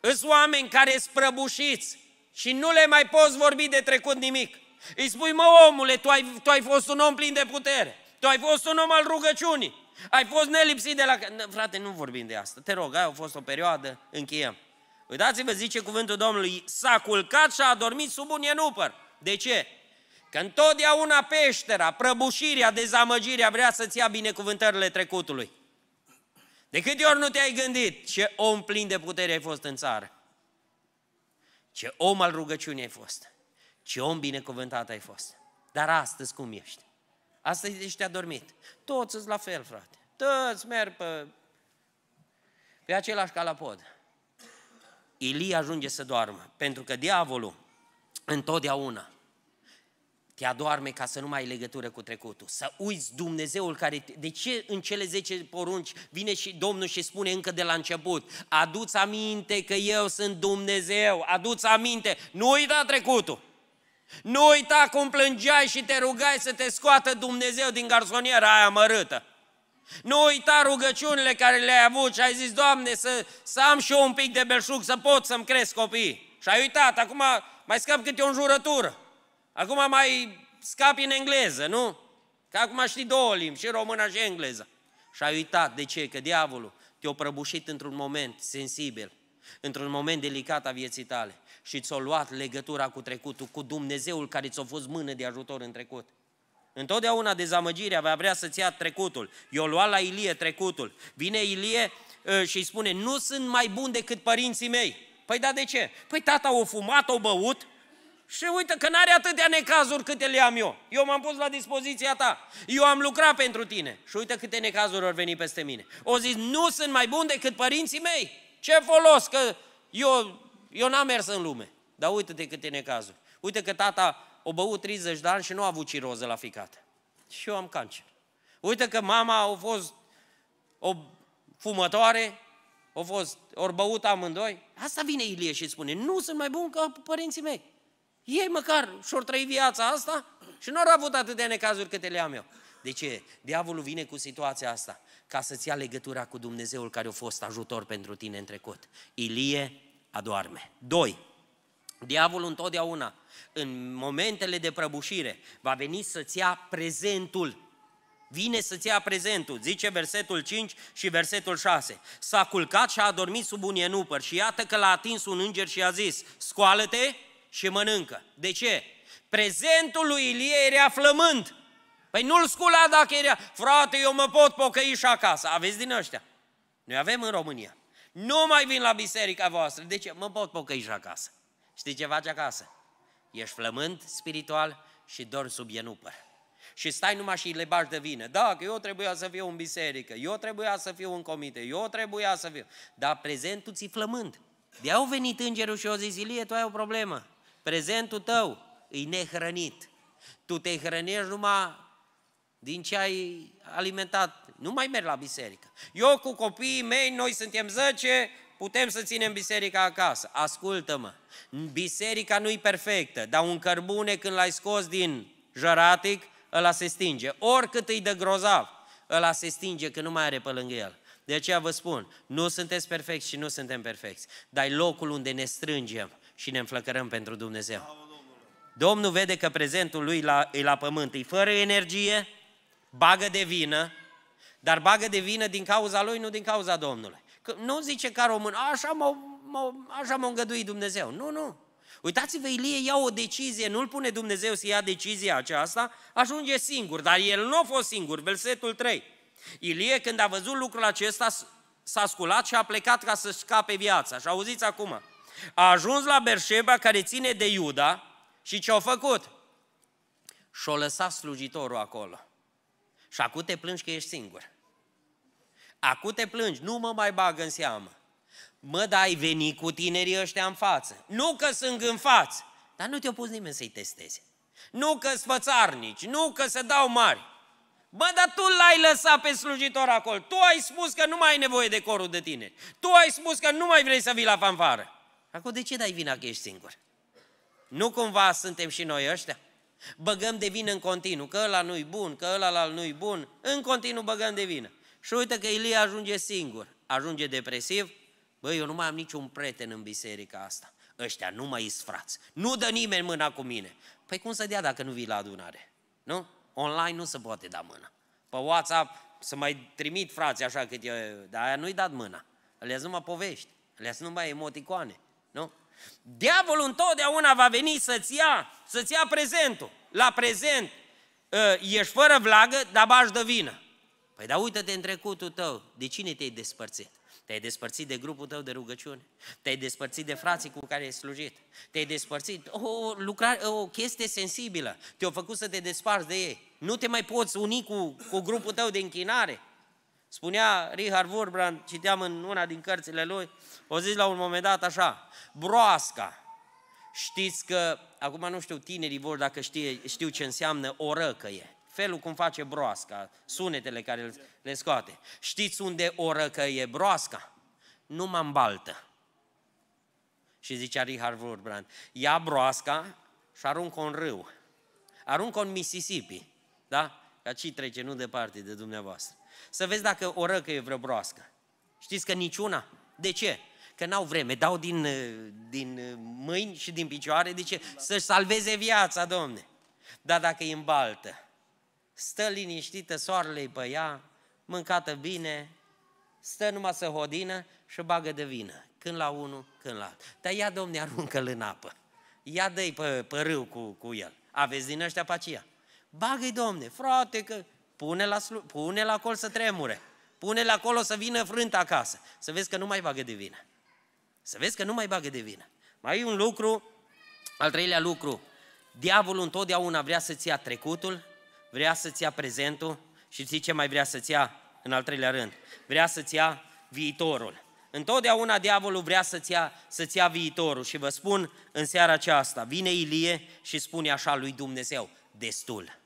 Îs oameni care sprăbușiți și nu le mai poți vorbi de trecut nimic. Îi spui, mă omule, tu ai, tu ai fost un om plin de putere. Tu ai fost un om al rugăciunii. Ai fost nelipsit de la... Frate, nu vorbim de asta. Te rog, aia a fost o perioadă, încheiem. Uitați-vă, zice cuvântul Domnului, s-a culcat și a adormit sub un ienupăr. De ce? Că întotdeauna peștera, prăbușirea, dezamăgirea vrea să-ți ia binecuvântările trecutului. De câte ori nu te-ai gândit ce om plin de putere ai fost în țară? Ce om al rugăciunii ai fost? Ce om binecuvântat ai fost? Dar astăzi cum ești? Astăzi ești adormit. Toți sunt la fel, frate. Toți merg pe, pe același calapod. Ilie ajunge să doarmă, pentru că diavolul întotdeauna te adorme ca să nu mai ai legătură cu trecutul, să uiți Dumnezeul care... Te... De ce în cele 10 porunci vine și Domnul și spune încă de la început, aduți aminte că eu sunt Dumnezeu, aduți aminte, nu uita trecutul. Nu uita cum plângeai și te rugai să te scoată Dumnezeu din garsoniera aia mărâtă. Nu uita rugăciunile care le-ai avut și ai zis, Doamne, să, să am și eu un pic de belșug, să pot să-mi cresc copii. Și ai uitat, acum mai scap câte o înjurătură. Acum mai scapi în engleză, nu? Că acum știi două limbi, și româna și engleză. Și ai uitat, de ce? Că diavolul te-a prăbușit într-un moment sensibil, într-un moment delicat a vieții tale și ți-o luat legătura cu trecutul, cu Dumnezeul care ți-a fost mână de ajutor în trecut. Întotdeauna dezamăgirea va vrea să-ți ia trecutul. Eu lua la Ilie trecutul. Vine Ilie ă, și îi spune, nu sunt mai bun decât părinții mei. Păi da, de ce? Păi tata o fumat, o băut, și uite că n-are atâtea necazuri câte le am eu. Eu m-am pus la dispoziția ta. Eu am lucrat pentru tine. Și uite câte necazuri au venit peste mine. O zis, nu sunt mai bun decât părinții mei. Ce folos că eu eu n-am mers în lume, dar uite-te câte necazuri. Uite că tata o băut 30 de ani și nu a avut ciroză la ficat, Și eu am cancer. Uite că mama a fost o fumătoare, a fost ori băut amândoi. Asta vine Ilie și spune, nu sunt mai bun ca părinții mei. Ei măcar și-or trăi viața asta și nu au avut atâtea necazuri câte le am eu. De ce? Diavolul vine cu situația asta ca să-ți ia legătura cu Dumnezeul care a fost ajutor pentru tine în trecut. Ilie adoarme. 2. Diavolul întotdeauna, în momentele de prăbușire, va veni să-ți ia prezentul. Vine să-ți ia prezentul, zice versetul 5 și versetul 6. S-a culcat și a adormit sub un ienupăr și iată că l-a atins un înger și a zis, scoală-te și mănâncă. De ce? Prezentul lui Ilie era flămând. Păi nu-l scula dacă era, frate, eu mă pot pocăi și acasă. Aveți din ăștia. Noi avem în România. Nu mai vin la biserica voastră. De ce? Mă pot pocăi și acasă. Știi ce faci acasă? Ești flământ spiritual și dormi sub ienupăr. Și stai numai și le bași de vină. Da, că eu trebuia să fiu în biserică, eu trebuia să fiu în comite, eu trebuia să fiu. Dar prezentul ți flământ. De au venit îngerul și o zis, Ilie, tu ai o problemă. Problemă prezentul tău e nehrănit. Tu te hrănești numai din ce ai alimentat. Nu mai merg la biserică. Eu cu copiii mei, noi suntem 10, putem să ținem biserica acasă. Ascultă-mă, biserica nu-i perfectă, dar un cărbune când l-ai scos din jăratic, ăla se stinge. Oricât îi de grozav, ăla se stinge că nu mai are pe lângă el. De aceea vă spun, nu sunteți perfecți și nu suntem perfecți, dar locul unde ne strângem și ne înflăcărăm pentru Dumnezeu. Domnul vede că prezentul lui la, e la pământ, e fără energie, bagă de vină, dar bagă de vină din cauza lui, nu din cauza Domnului. Că nu zice ca român, așa m-a, m-a, așa m-a îngăduit Dumnezeu. Nu, nu. Uitați-vă, Ilie ia o decizie, nu-l pune Dumnezeu să ia decizia aceasta, ajunge singur, dar el nu a fost singur, versetul 3. Ilie, când a văzut lucrul acesta, s-a sculat și a plecat ca să scape viața. Și auziți acum, a ajuns la Berșeba, care ține de Iuda, și ce-a făcut? Și-a lăsat slujitorul acolo. Și acum te plângi că ești singur. Acum te plângi, nu mă mai bag în seamă. Mă, dai ai venit cu tinerii ăștia în față. Nu că sunt în față, dar nu te-a pus nimeni să-i testeze. Nu că sfățarnici, nu că se dau mari. Bă, dar tu l-ai lăsat pe slujitor acolo. Tu ai spus că nu mai ai nevoie de corul de tineri. Tu ai spus că nu mai vrei să vii la fanfară. Acum de ce dai vina că ești singur? Nu cumva suntem și noi ăștia? Băgăm de vină în continuu, că ăla nu-i bun, că ăla nu-i bun, în continuu băgăm de vină. Și uite că Ilie ajunge singur, ajunge depresiv, băi, eu nu mai am niciun prieten în biserica asta, ăștia nu mai frați, nu dă nimeni mâna cu mine. Păi cum să dea dacă nu vii la adunare? Nu? Online nu se poate da mâna. Pe WhatsApp să mai trimit frații așa cât eu, dar aia nu-i dat mâna. Le-ați numai povești, le-ați numai emoticoane, nu? Diavolul întotdeauna va veni să-ți ia, să-ți ia prezentul. La prezent ă, ești fără vlagă, dar bași de vină. Păi da, uită-te în trecutul tău, de cine te-ai despărțit? Te-ai despărțit de grupul tău de rugăciune, te-ai despărțit de frații cu care ai slujit, te-ai despărțit, o, lucrare, o chestie sensibilă, te-au făcut să te desparți de ei. Nu te mai poți uni cu, cu grupul tău de închinare, Spunea Richard Wurbrand, citeam în una din cărțile lui, o zis la un moment dat așa, broasca. Știți că, acum nu știu tinerii vor dacă știe, știu ce înseamnă o răcăie. Felul cum face broasca, sunetele care le scoate. Știți unde o răcăie broasca? Nu mă baltă. Și zicea Richard Wurbrand, ia broasca și aruncă în râu. Aruncă în Mississippi, da? Ca ce trece nu departe de dumneavoastră. Să vezi dacă o răcă e vreo broască. Știți că niciuna. De ce? Că n-au vreme, dau din, uh, din uh, mâini și din picioare, de ce? Să-și salveze viața, domne. Dar dacă e în baltă, stă liniștită, soarele pe ea, mâncată bine, stă numai să hodină și bagă de vină. Când la unul, când la altul. Dar ia, domne, aruncă-l în apă. Ia dă-i pe, pe râu cu, cu el. Aveți din ăștia pacia. Bagă-i, domne, frate, că Pune-l, pune la acolo să tremure. Pune-l acolo să vină frânta acasă. Să vezi că nu mai bagă de vină. Să vezi că nu mai bagă de vină. Mai e un lucru, al treilea lucru. Diavolul întotdeauna vrea să-ți ia trecutul, vrea să-ți ia prezentul și știi ce mai vrea să-ți ia în al treilea rând? Vrea să-ți ia viitorul. Întotdeauna diavolul vrea să-ți ia, să-ți ia viitorul și vă spun în seara aceasta, vine Ilie și spune așa lui Dumnezeu, destul.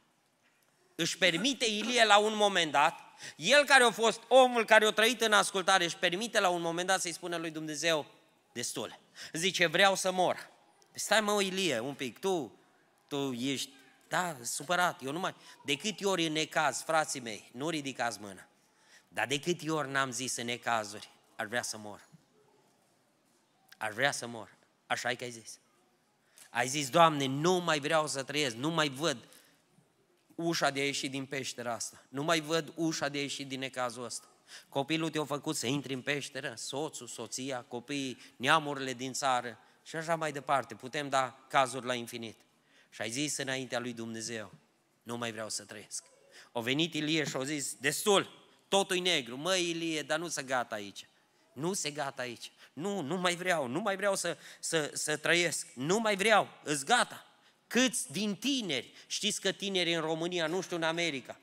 Își permite Ilie la un moment dat, el care a fost omul care a trăit în ascultare, își permite la un moment dat să-i spună lui Dumnezeu, destul. Zice, vreau să mor. Păi stai mă, Ilie, un pic, tu, tu ești, da, supărat, eu nu mai... De câte ori în necaz, frații mei, nu ridicați mâna, dar de câte ori n-am zis în necazuri, ar vrea să mor. Ar vrea să mor. Așa e că ai zis. Ai zis, Doamne, nu mai vreau să trăiesc, nu mai văd ușa de a ieși din peștera asta. Nu mai văd ușa de a ieși din necazul ăsta. Copilul te-a făcut să intri în peșteră, soțul, soția, copiii, neamurile din țară și așa mai departe. Putem da cazuri la infinit. Și ai zis înaintea lui Dumnezeu, nu mai vreau să trăiesc. O venit Ilie și au zis, destul, totul e negru, măi Ilie, dar nu se gata aici. Nu se gata aici. Nu, nu mai vreau, nu mai vreau să, să, să trăiesc. Nu mai vreau, îți gata. Câți din tineri, știți că tineri în România, nu știu în America,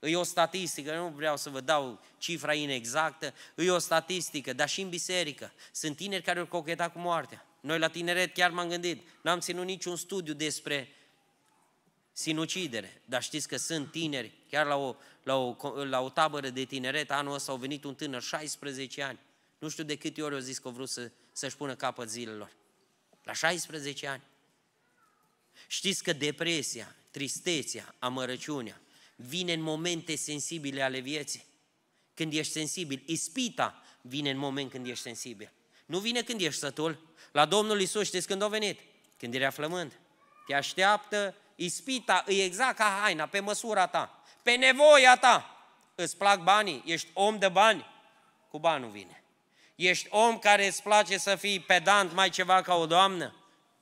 e o statistică, nu vreau să vă dau cifra inexactă, e o statistică, dar și în biserică. Sunt tineri care au cochetat cu moartea. Noi la tineret chiar m-am gândit, n-am ținut niciun studiu despre sinucidere, dar știți că sunt tineri, chiar la o, la o, la o tabără de tineret, anul ăsta au venit un tânăr, 16 ani, nu știu de câte ori au zis că au vrut să, să-și pună capăt zilelor. La 16 ani. Știți că depresia, tristețea, amărăciunea vine în momente sensibile ale vieții. Când ești sensibil, ispita vine în moment când ești sensibil. Nu vine când ești sătul. La Domnul Isus știți când a venit? Când era flământ. Te așteaptă ispita, e exact ca haina, pe măsura ta, pe nevoia ta. Îți plac banii, ești om de bani, cu banul vine. Ești om care îți place să fii pedant mai ceva ca o doamnă,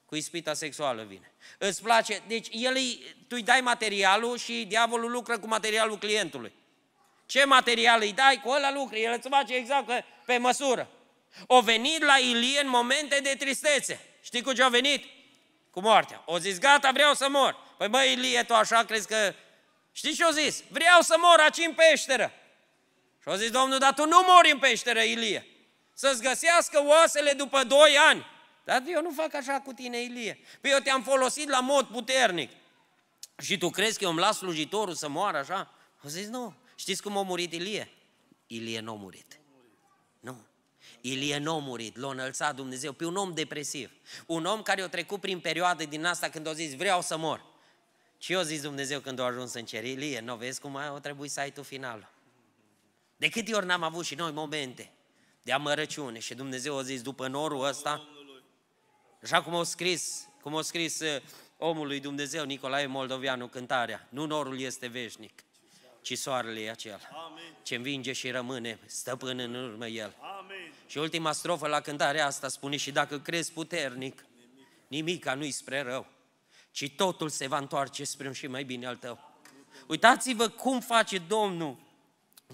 cu ispita sexuală vine. Îți place? Deci el îi, tu îi dai materialul și diavolul lucră cu materialul clientului. Ce material îi dai? Cu ăla lucră. El îți face exact pe măsură. O venit la Ilie în momente de tristețe. Știi cu ce a venit? Cu moartea. O zis, gata, vreau să mor. Păi mă, Ilie, tu așa crezi că... Știi ce-o zis? Vreau să mor aici în peșteră. Și-a zis, domnul, dar tu nu mori în peșteră, Ilie. Să-ți găsească oasele după 2 ani. Dar eu nu fac așa cu tine, Ilie. Păi eu te-am folosit la mod puternic. Și tu crezi că eu îmi las slujitorul să moară așa? O zis, nu. Știți cum a murit Ilie? Ilie nu a murit. Nu. Ilie nu a murit, l-a înălțat Dumnezeu pe un om depresiv. Un om care a trecut prin perioade din asta când a zis, vreau să mor. Și eu zis Dumnezeu când a ajuns în cer, Ilie, nu vezi cum o trebuie să ai tu finalul. De câte ori n-am avut și noi momente de amărăciune și Dumnezeu a zis, după norul ăsta, Așa cum au scris, cum au scris uh, omul lui Dumnezeu Nicolae Moldovianu cântarea, nu norul este veșnic, ci soarele e acel. Ce învinge și rămâne stăpân în urmă el. Amin. Și ultima strofă la cântarea asta spune și dacă crezi puternic, nimica nu-i spre rău, ci totul se va întoarce spre un și mai bine al tău. Uitați-vă cum face Domnul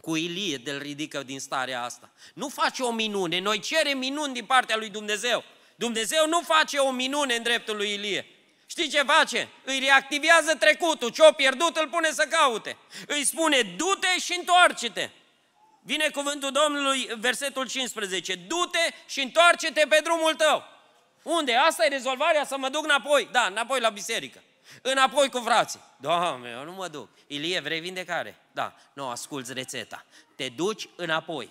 cu Ilie, de ridică din starea asta. Nu face o minune, noi cerem minuni din partea lui Dumnezeu. Dumnezeu nu face o minune în dreptul lui Ilie. Știi ce face? Îi reactivează trecutul, ce-o pierdut îl pune să caute. Îi spune, du-te și întoarce-te. Vine cuvântul Domnului, versetul 15, du-te și întoarce-te pe drumul tău. Unde? Asta e rezolvarea, să mă duc înapoi. Da, înapoi la biserică. Înapoi cu frații. Doamne, eu nu mă duc. Ilie, vrei vindecare? Da. Nu, asculți rețeta. Te duci înapoi.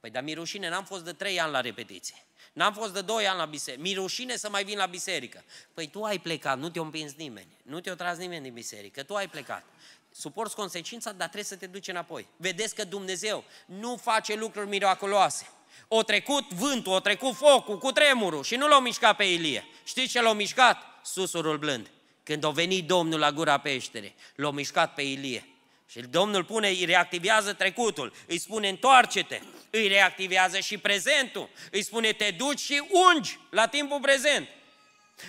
Păi, dar mi rușine, n-am fost de trei ani la repetiție. N-am fost de 2 ani la biserică. Mi rușine să mai vin la biserică. Păi tu ai plecat, nu te-a împins nimeni. Nu te-a tras nimeni din biserică. Tu ai plecat. Suporți consecința, dar trebuie să te duci înapoi. Vedeți că Dumnezeu nu face lucruri miraculoase. O trecut vântul, o trecut focul, cu tremurul și nu l-au mișcat pe Ilie. Știți ce l-au mișcat? Susurul blând. Când a venit Domnul la gura peștere, l-a mișcat pe Ilie și Domnul pune, îi reactivează trecutul, îi spune întoarce-te, îi reactivează și prezentul, îi spune te duci și ungi la timpul prezent.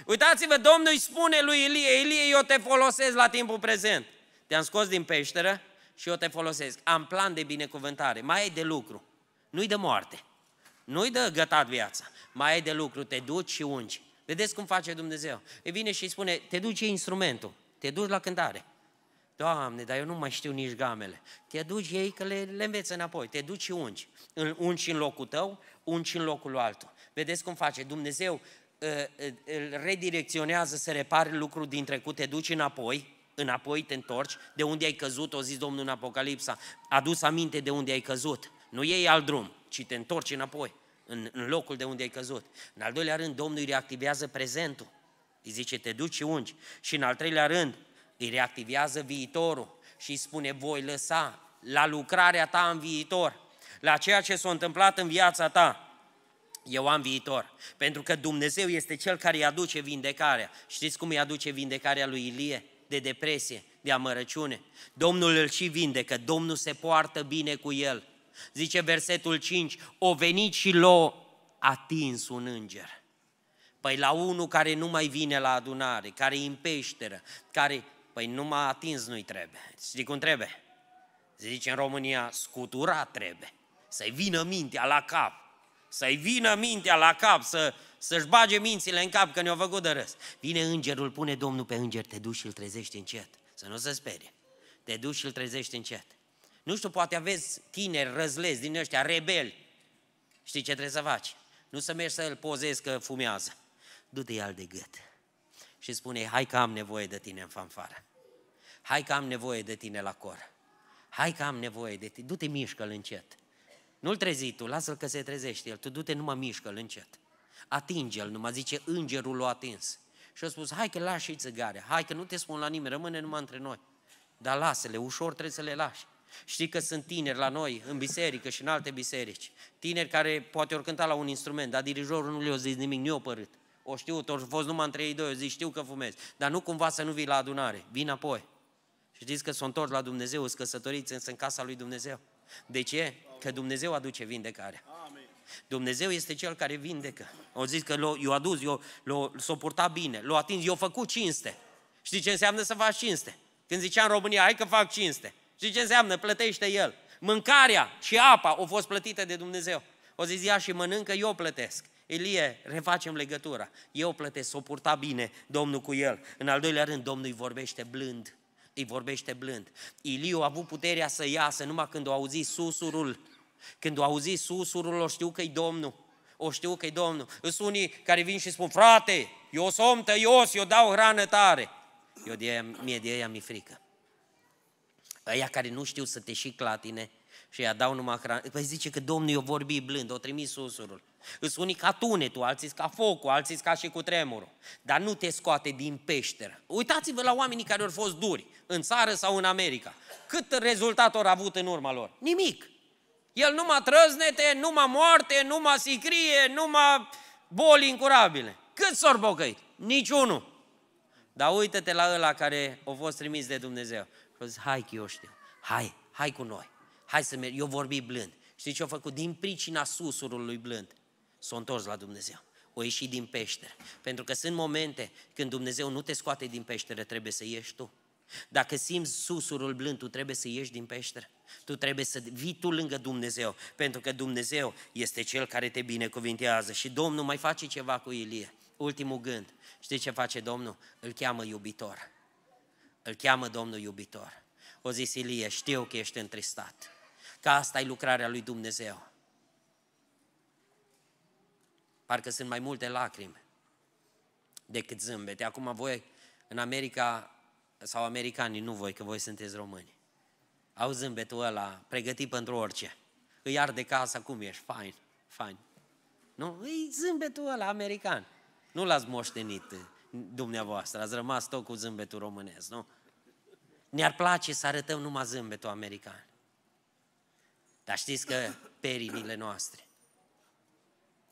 Uitați-vă, Domnul îi spune lui Ilie, Ilie, eu te folosesc la timpul prezent. Te-am scos din peșteră și eu te folosesc. Am plan de binecuvântare, mai ai de lucru, nu-i de moarte, nu-i de gătat viața, mai ai de lucru, te duci și ungi. Vedeți cum face Dumnezeu? Îi vine și îi spune, te duci instrumentul, te duci la cântare, Doamne, dar eu nu mai știu nici gamele. Te duci ei că le, le înveți înapoi, te duci și ungi. Îl ungi în locul tău, ungi în locul altul. Vedeți cum face? Dumnezeu ă, ă, îl redirecționează să repare lucruri din trecut, te duci înapoi, înapoi te întorci, de unde ai căzut, o zis Domnul în Apocalipsa, adus aminte de unde ai căzut. Nu iei alt drum, ci te întorci înapoi, în, în locul de unde ai căzut. În al doilea rând, Domnul îi reactivează prezentul. Îi zice, te duci și ungi. Și în al treilea rând, îi reactivează viitorul și îi spune, voi lăsa la lucrarea ta în viitor, la ceea ce s-a întâmplat în viața ta, eu am viitor. Pentru că Dumnezeu este Cel care îi aduce vindecarea. Știți cum îi aduce vindecarea lui Ilie? De depresie, de amărăciune. Domnul îl și vindecă, Domnul se poartă bine cu el. Zice versetul 5, o venit și l-o atins un înger. Păi la unul care nu mai vine la adunare, care e în peșteră, care Păi numai atins nu-i trebuie. Știi cum trebuie? Se zice în România, scutura trebuie. Să-i vină mintea la cap. Să-i vină mintea la cap, să, să-și bage mințile în cap că ne-au făcut de râs. Vine îngerul, pune Domnul pe înger, te duci și îl trezești încet. Să nu se sperie. Te duci și îl trezești încet. Nu știu, poate aveți tineri răzlezi din ăștia, rebeli. Știi ce trebuie să faci? Nu să mergi să îl pozezi că fumează. Du-te al de gât și spune hai că am nevoie de tine în fanfară. Hai că am nevoie de tine la cor. Hai că am nevoie de tine. Du-te, mișcă-l încet. Nu-l trezi tu, lasă-l că se trezește el. Tu du-te, numai mișcă-l încet. Atinge-l, numai zice îngerul l-a atins. Și a spus, hai că lași și țigare, hai că nu te spun la nimeni, rămâne numai între noi. Dar lasă-le, ușor trebuie să le lași. Știi că sunt tineri la noi, în biserică și în alte biserici. Tineri care poate ori cânta la un instrument, dar dirijorul nu le-a zis nimic, nu i-a părât. O știu, tot fost numai între ei doi, o zic, știu că fumezi, dar nu cumva să nu vii la adunare, vin apoi. Știți că sunt s întors la Dumnezeu, sunt căsătoriți, însă în casa lui Dumnezeu. De ce? Că Dumnezeu aduce vindecarea. Dumnezeu este Cel care vindecă. O zis că l-o, i adus, eu l-o, s-o bine, l-o atins, i-o făcut cinste. Știi ce înseamnă să faci cinste? Când zicea în România, hai că fac cinste. Știi ce înseamnă? Plătește el. Mâncarea și apa au fost plătite de Dumnezeu. O zis, ia și mănâncă, eu plătesc. Elie, refacem legătura. Eu plătesc, o purta bine Domnul cu el. În al doilea rând, Domnul îi vorbește blând. Îi vorbește blând. Iliu a avut puterea să iasă numai când o auzi susurul. Când o auzi susurul, o știu că-i Domnul. O știu că-i Domnul. Îs unii care vin și spun, frate, eu sunt tăios, eu dau hrană tare. Eu de aia, mie de aia mi frică. Aia care nu știu să te și clatine și a dau numai hrană. Păi zice că Domnul i a vorbit blând, o trimis susurul. Îs unii ca tunetul, alții ca focul, alții ca și cu tremurul. Dar nu te scoate din peșteră. Uitați-vă la oamenii care au fost duri, în țară sau în America. Cât rezultat au avut în urma lor? Nimic. El numai trăznete, numai moarte, numai sicrie, numai boli incurabile. Cât s-au bocăit? Niciunul. Dar uită-te la ăla care a fost trimis de Dumnezeu. Și zis, hai că eu știu, hai, hai cu noi, hai să merg, eu vorbi blând. Știi ce a făcut? Din pricina susurului blând s-a întors la Dumnezeu. O ieși din peșteră. Pentru că sunt momente când Dumnezeu nu te scoate din peșteră, trebuie să ieși tu. Dacă simți susurul blând, tu trebuie să ieși din peșteră. Tu trebuie să vii tu lângă Dumnezeu, pentru că Dumnezeu este Cel care te binecuvintează. Și Domnul mai face ceva cu Ilie. Ultimul gând. Știi ce face Domnul? Îl cheamă iubitor. Îl cheamă Domnul iubitor. O zis Ilie, știu că ești întristat. Că asta e lucrarea lui Dumnezeu Parcă sunt mai multe lacrimi decât zâmbete. Acum voi în America, sau americanii, nu voi, că voi sunteți români, au zâmbetul ăla pregătit pentru orice. Îi arde casa, cum ești, fain, fain. Nu? Îi zâmbetul ăla american. Nu l-ați moștenit eh, dumneavoastră, ați rămas tot cu zâmbetul românesc, nu? Ne-ar place să arătăm numai zâmbetul american. Dar știți că pe noastre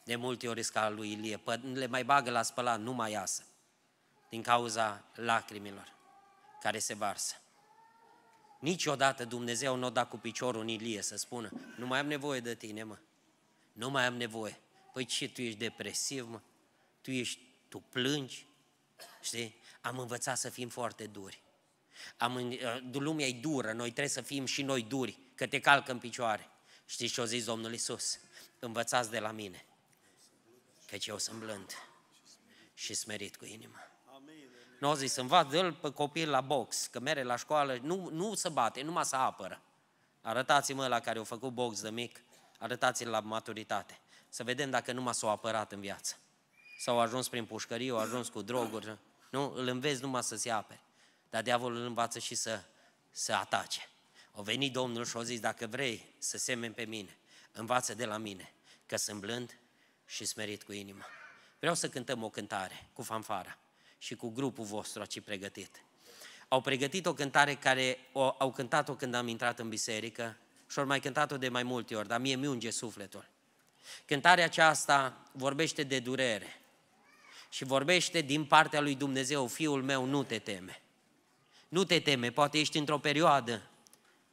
de multe ori ca lui Ilie, le mai bagă la spălat, nu mai iasă, din cauza lacrimilor care se varsă. Niciodată Dumnezeu nu o da cu piciorul în Ilie să spună, nu mai am nevoie de tine, mă, nu mai am nevoie. Păi ce, tu ești depresiv, mă, tu ești, tu plângi, știi? Am învățat să fim foarte duri. Am, uh, lumea e dură, noi trebuie să fim și noi duri, că te calcă în picioare. Știți ce a zis Domnul Isus? Învățați de la mine căci eu sunt blând și smerit cu inima. Nu au zis, învață dă pe copil la box, că mere la școală, nu, nu se bate, numai să apără. Arătați-mă la care au făcut box de mic, arătați-l la maturitate. Să vedem dacă numai s-au apărat în viață. S-au ajuns prin pușcărie, au ajuns cu droguri. Nu, îl înveți numai să se apere. Dar diavolul îl învață și să, se atace. O venit Domnul și a zis, dacă vrei să semeni pe mine, învață de la mine, că sunt blând și smerit cu inima. Vreau să cântăm o cântare cu fanfara și cu grupul vostru aci pregătit. Au pregătit o cântare care o, au cântat-o când am intrat în biserică și au mai cântat-o de mai multe ori, dar mie mi-unge sufletul. Cântarea aceasta vorbește de durere și vorbește din partea lui Dumnezeu, Fiul meu, nu te teme. Nu te teme, poate ești într-o perioadă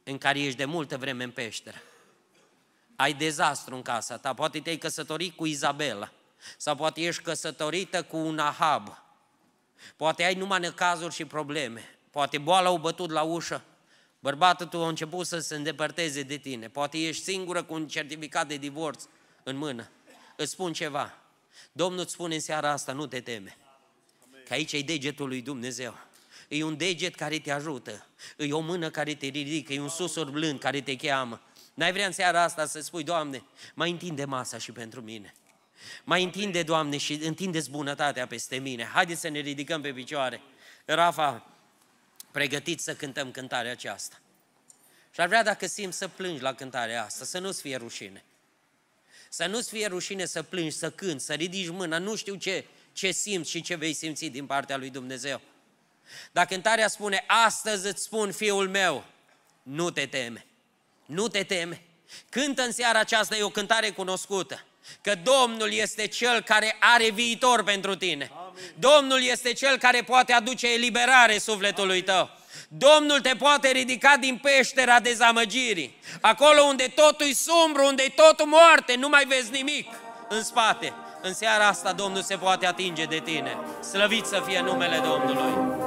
în care ești de multă vreme în peșteră ai dezastru în casa ta, poate te-ai căsătorit cu Izabela, sau poate ești căsătorită cu un Ahab, poate ai numai necazuri și probleme, poate boala o bătut la ușă, bărbatul tău a început să se îndepărteze de tine, poate ești singură cu un certificat de divorț în mână. Îți spun ceva, Domnul îți spune în seara asta, nu te teme, că aici e degetul lui Dumnezeu. E un deget care te ajută, e o mână care te ridică, e un susur blând care te cheamă. N-ai vrea în seara asta să spui, Doamne, mai întinde masa și pentru mine. Mai întinde, Doamne, și întindeți bunătatea peste mine. Haideți să ne ridicăm pe picioare. Rafa, pregătiți să cântăm cântarea aceasta. Și ar vrea dacă simți să plângi la cântarea asta, să nu-ți fie rușine. Să nu-ți fie rușine să plângi, să cânti, să ridici mâna, nu știu ce, ce simți și ce vei simți din partea lui Dumnezeu. Dar cântarea spune, astăzi îți spun, fiul meu, nu te teme nu te teme. Cântă în seara aceasta, e o cântare cunoscută. Că Domnul este Cel care are viitor pentru tine. Amin. Domnul este Cel care poate aduce eliberare sufletului Amin. tău. Domnul te poate ridica din peștera dezamăgirii. Acolo unde totul e sumbru, unde e totul moarte, nu mai vezi nimic în spate. În seara asta Domnul se poate atinge de tine. Slăvit să fie numele Domnului!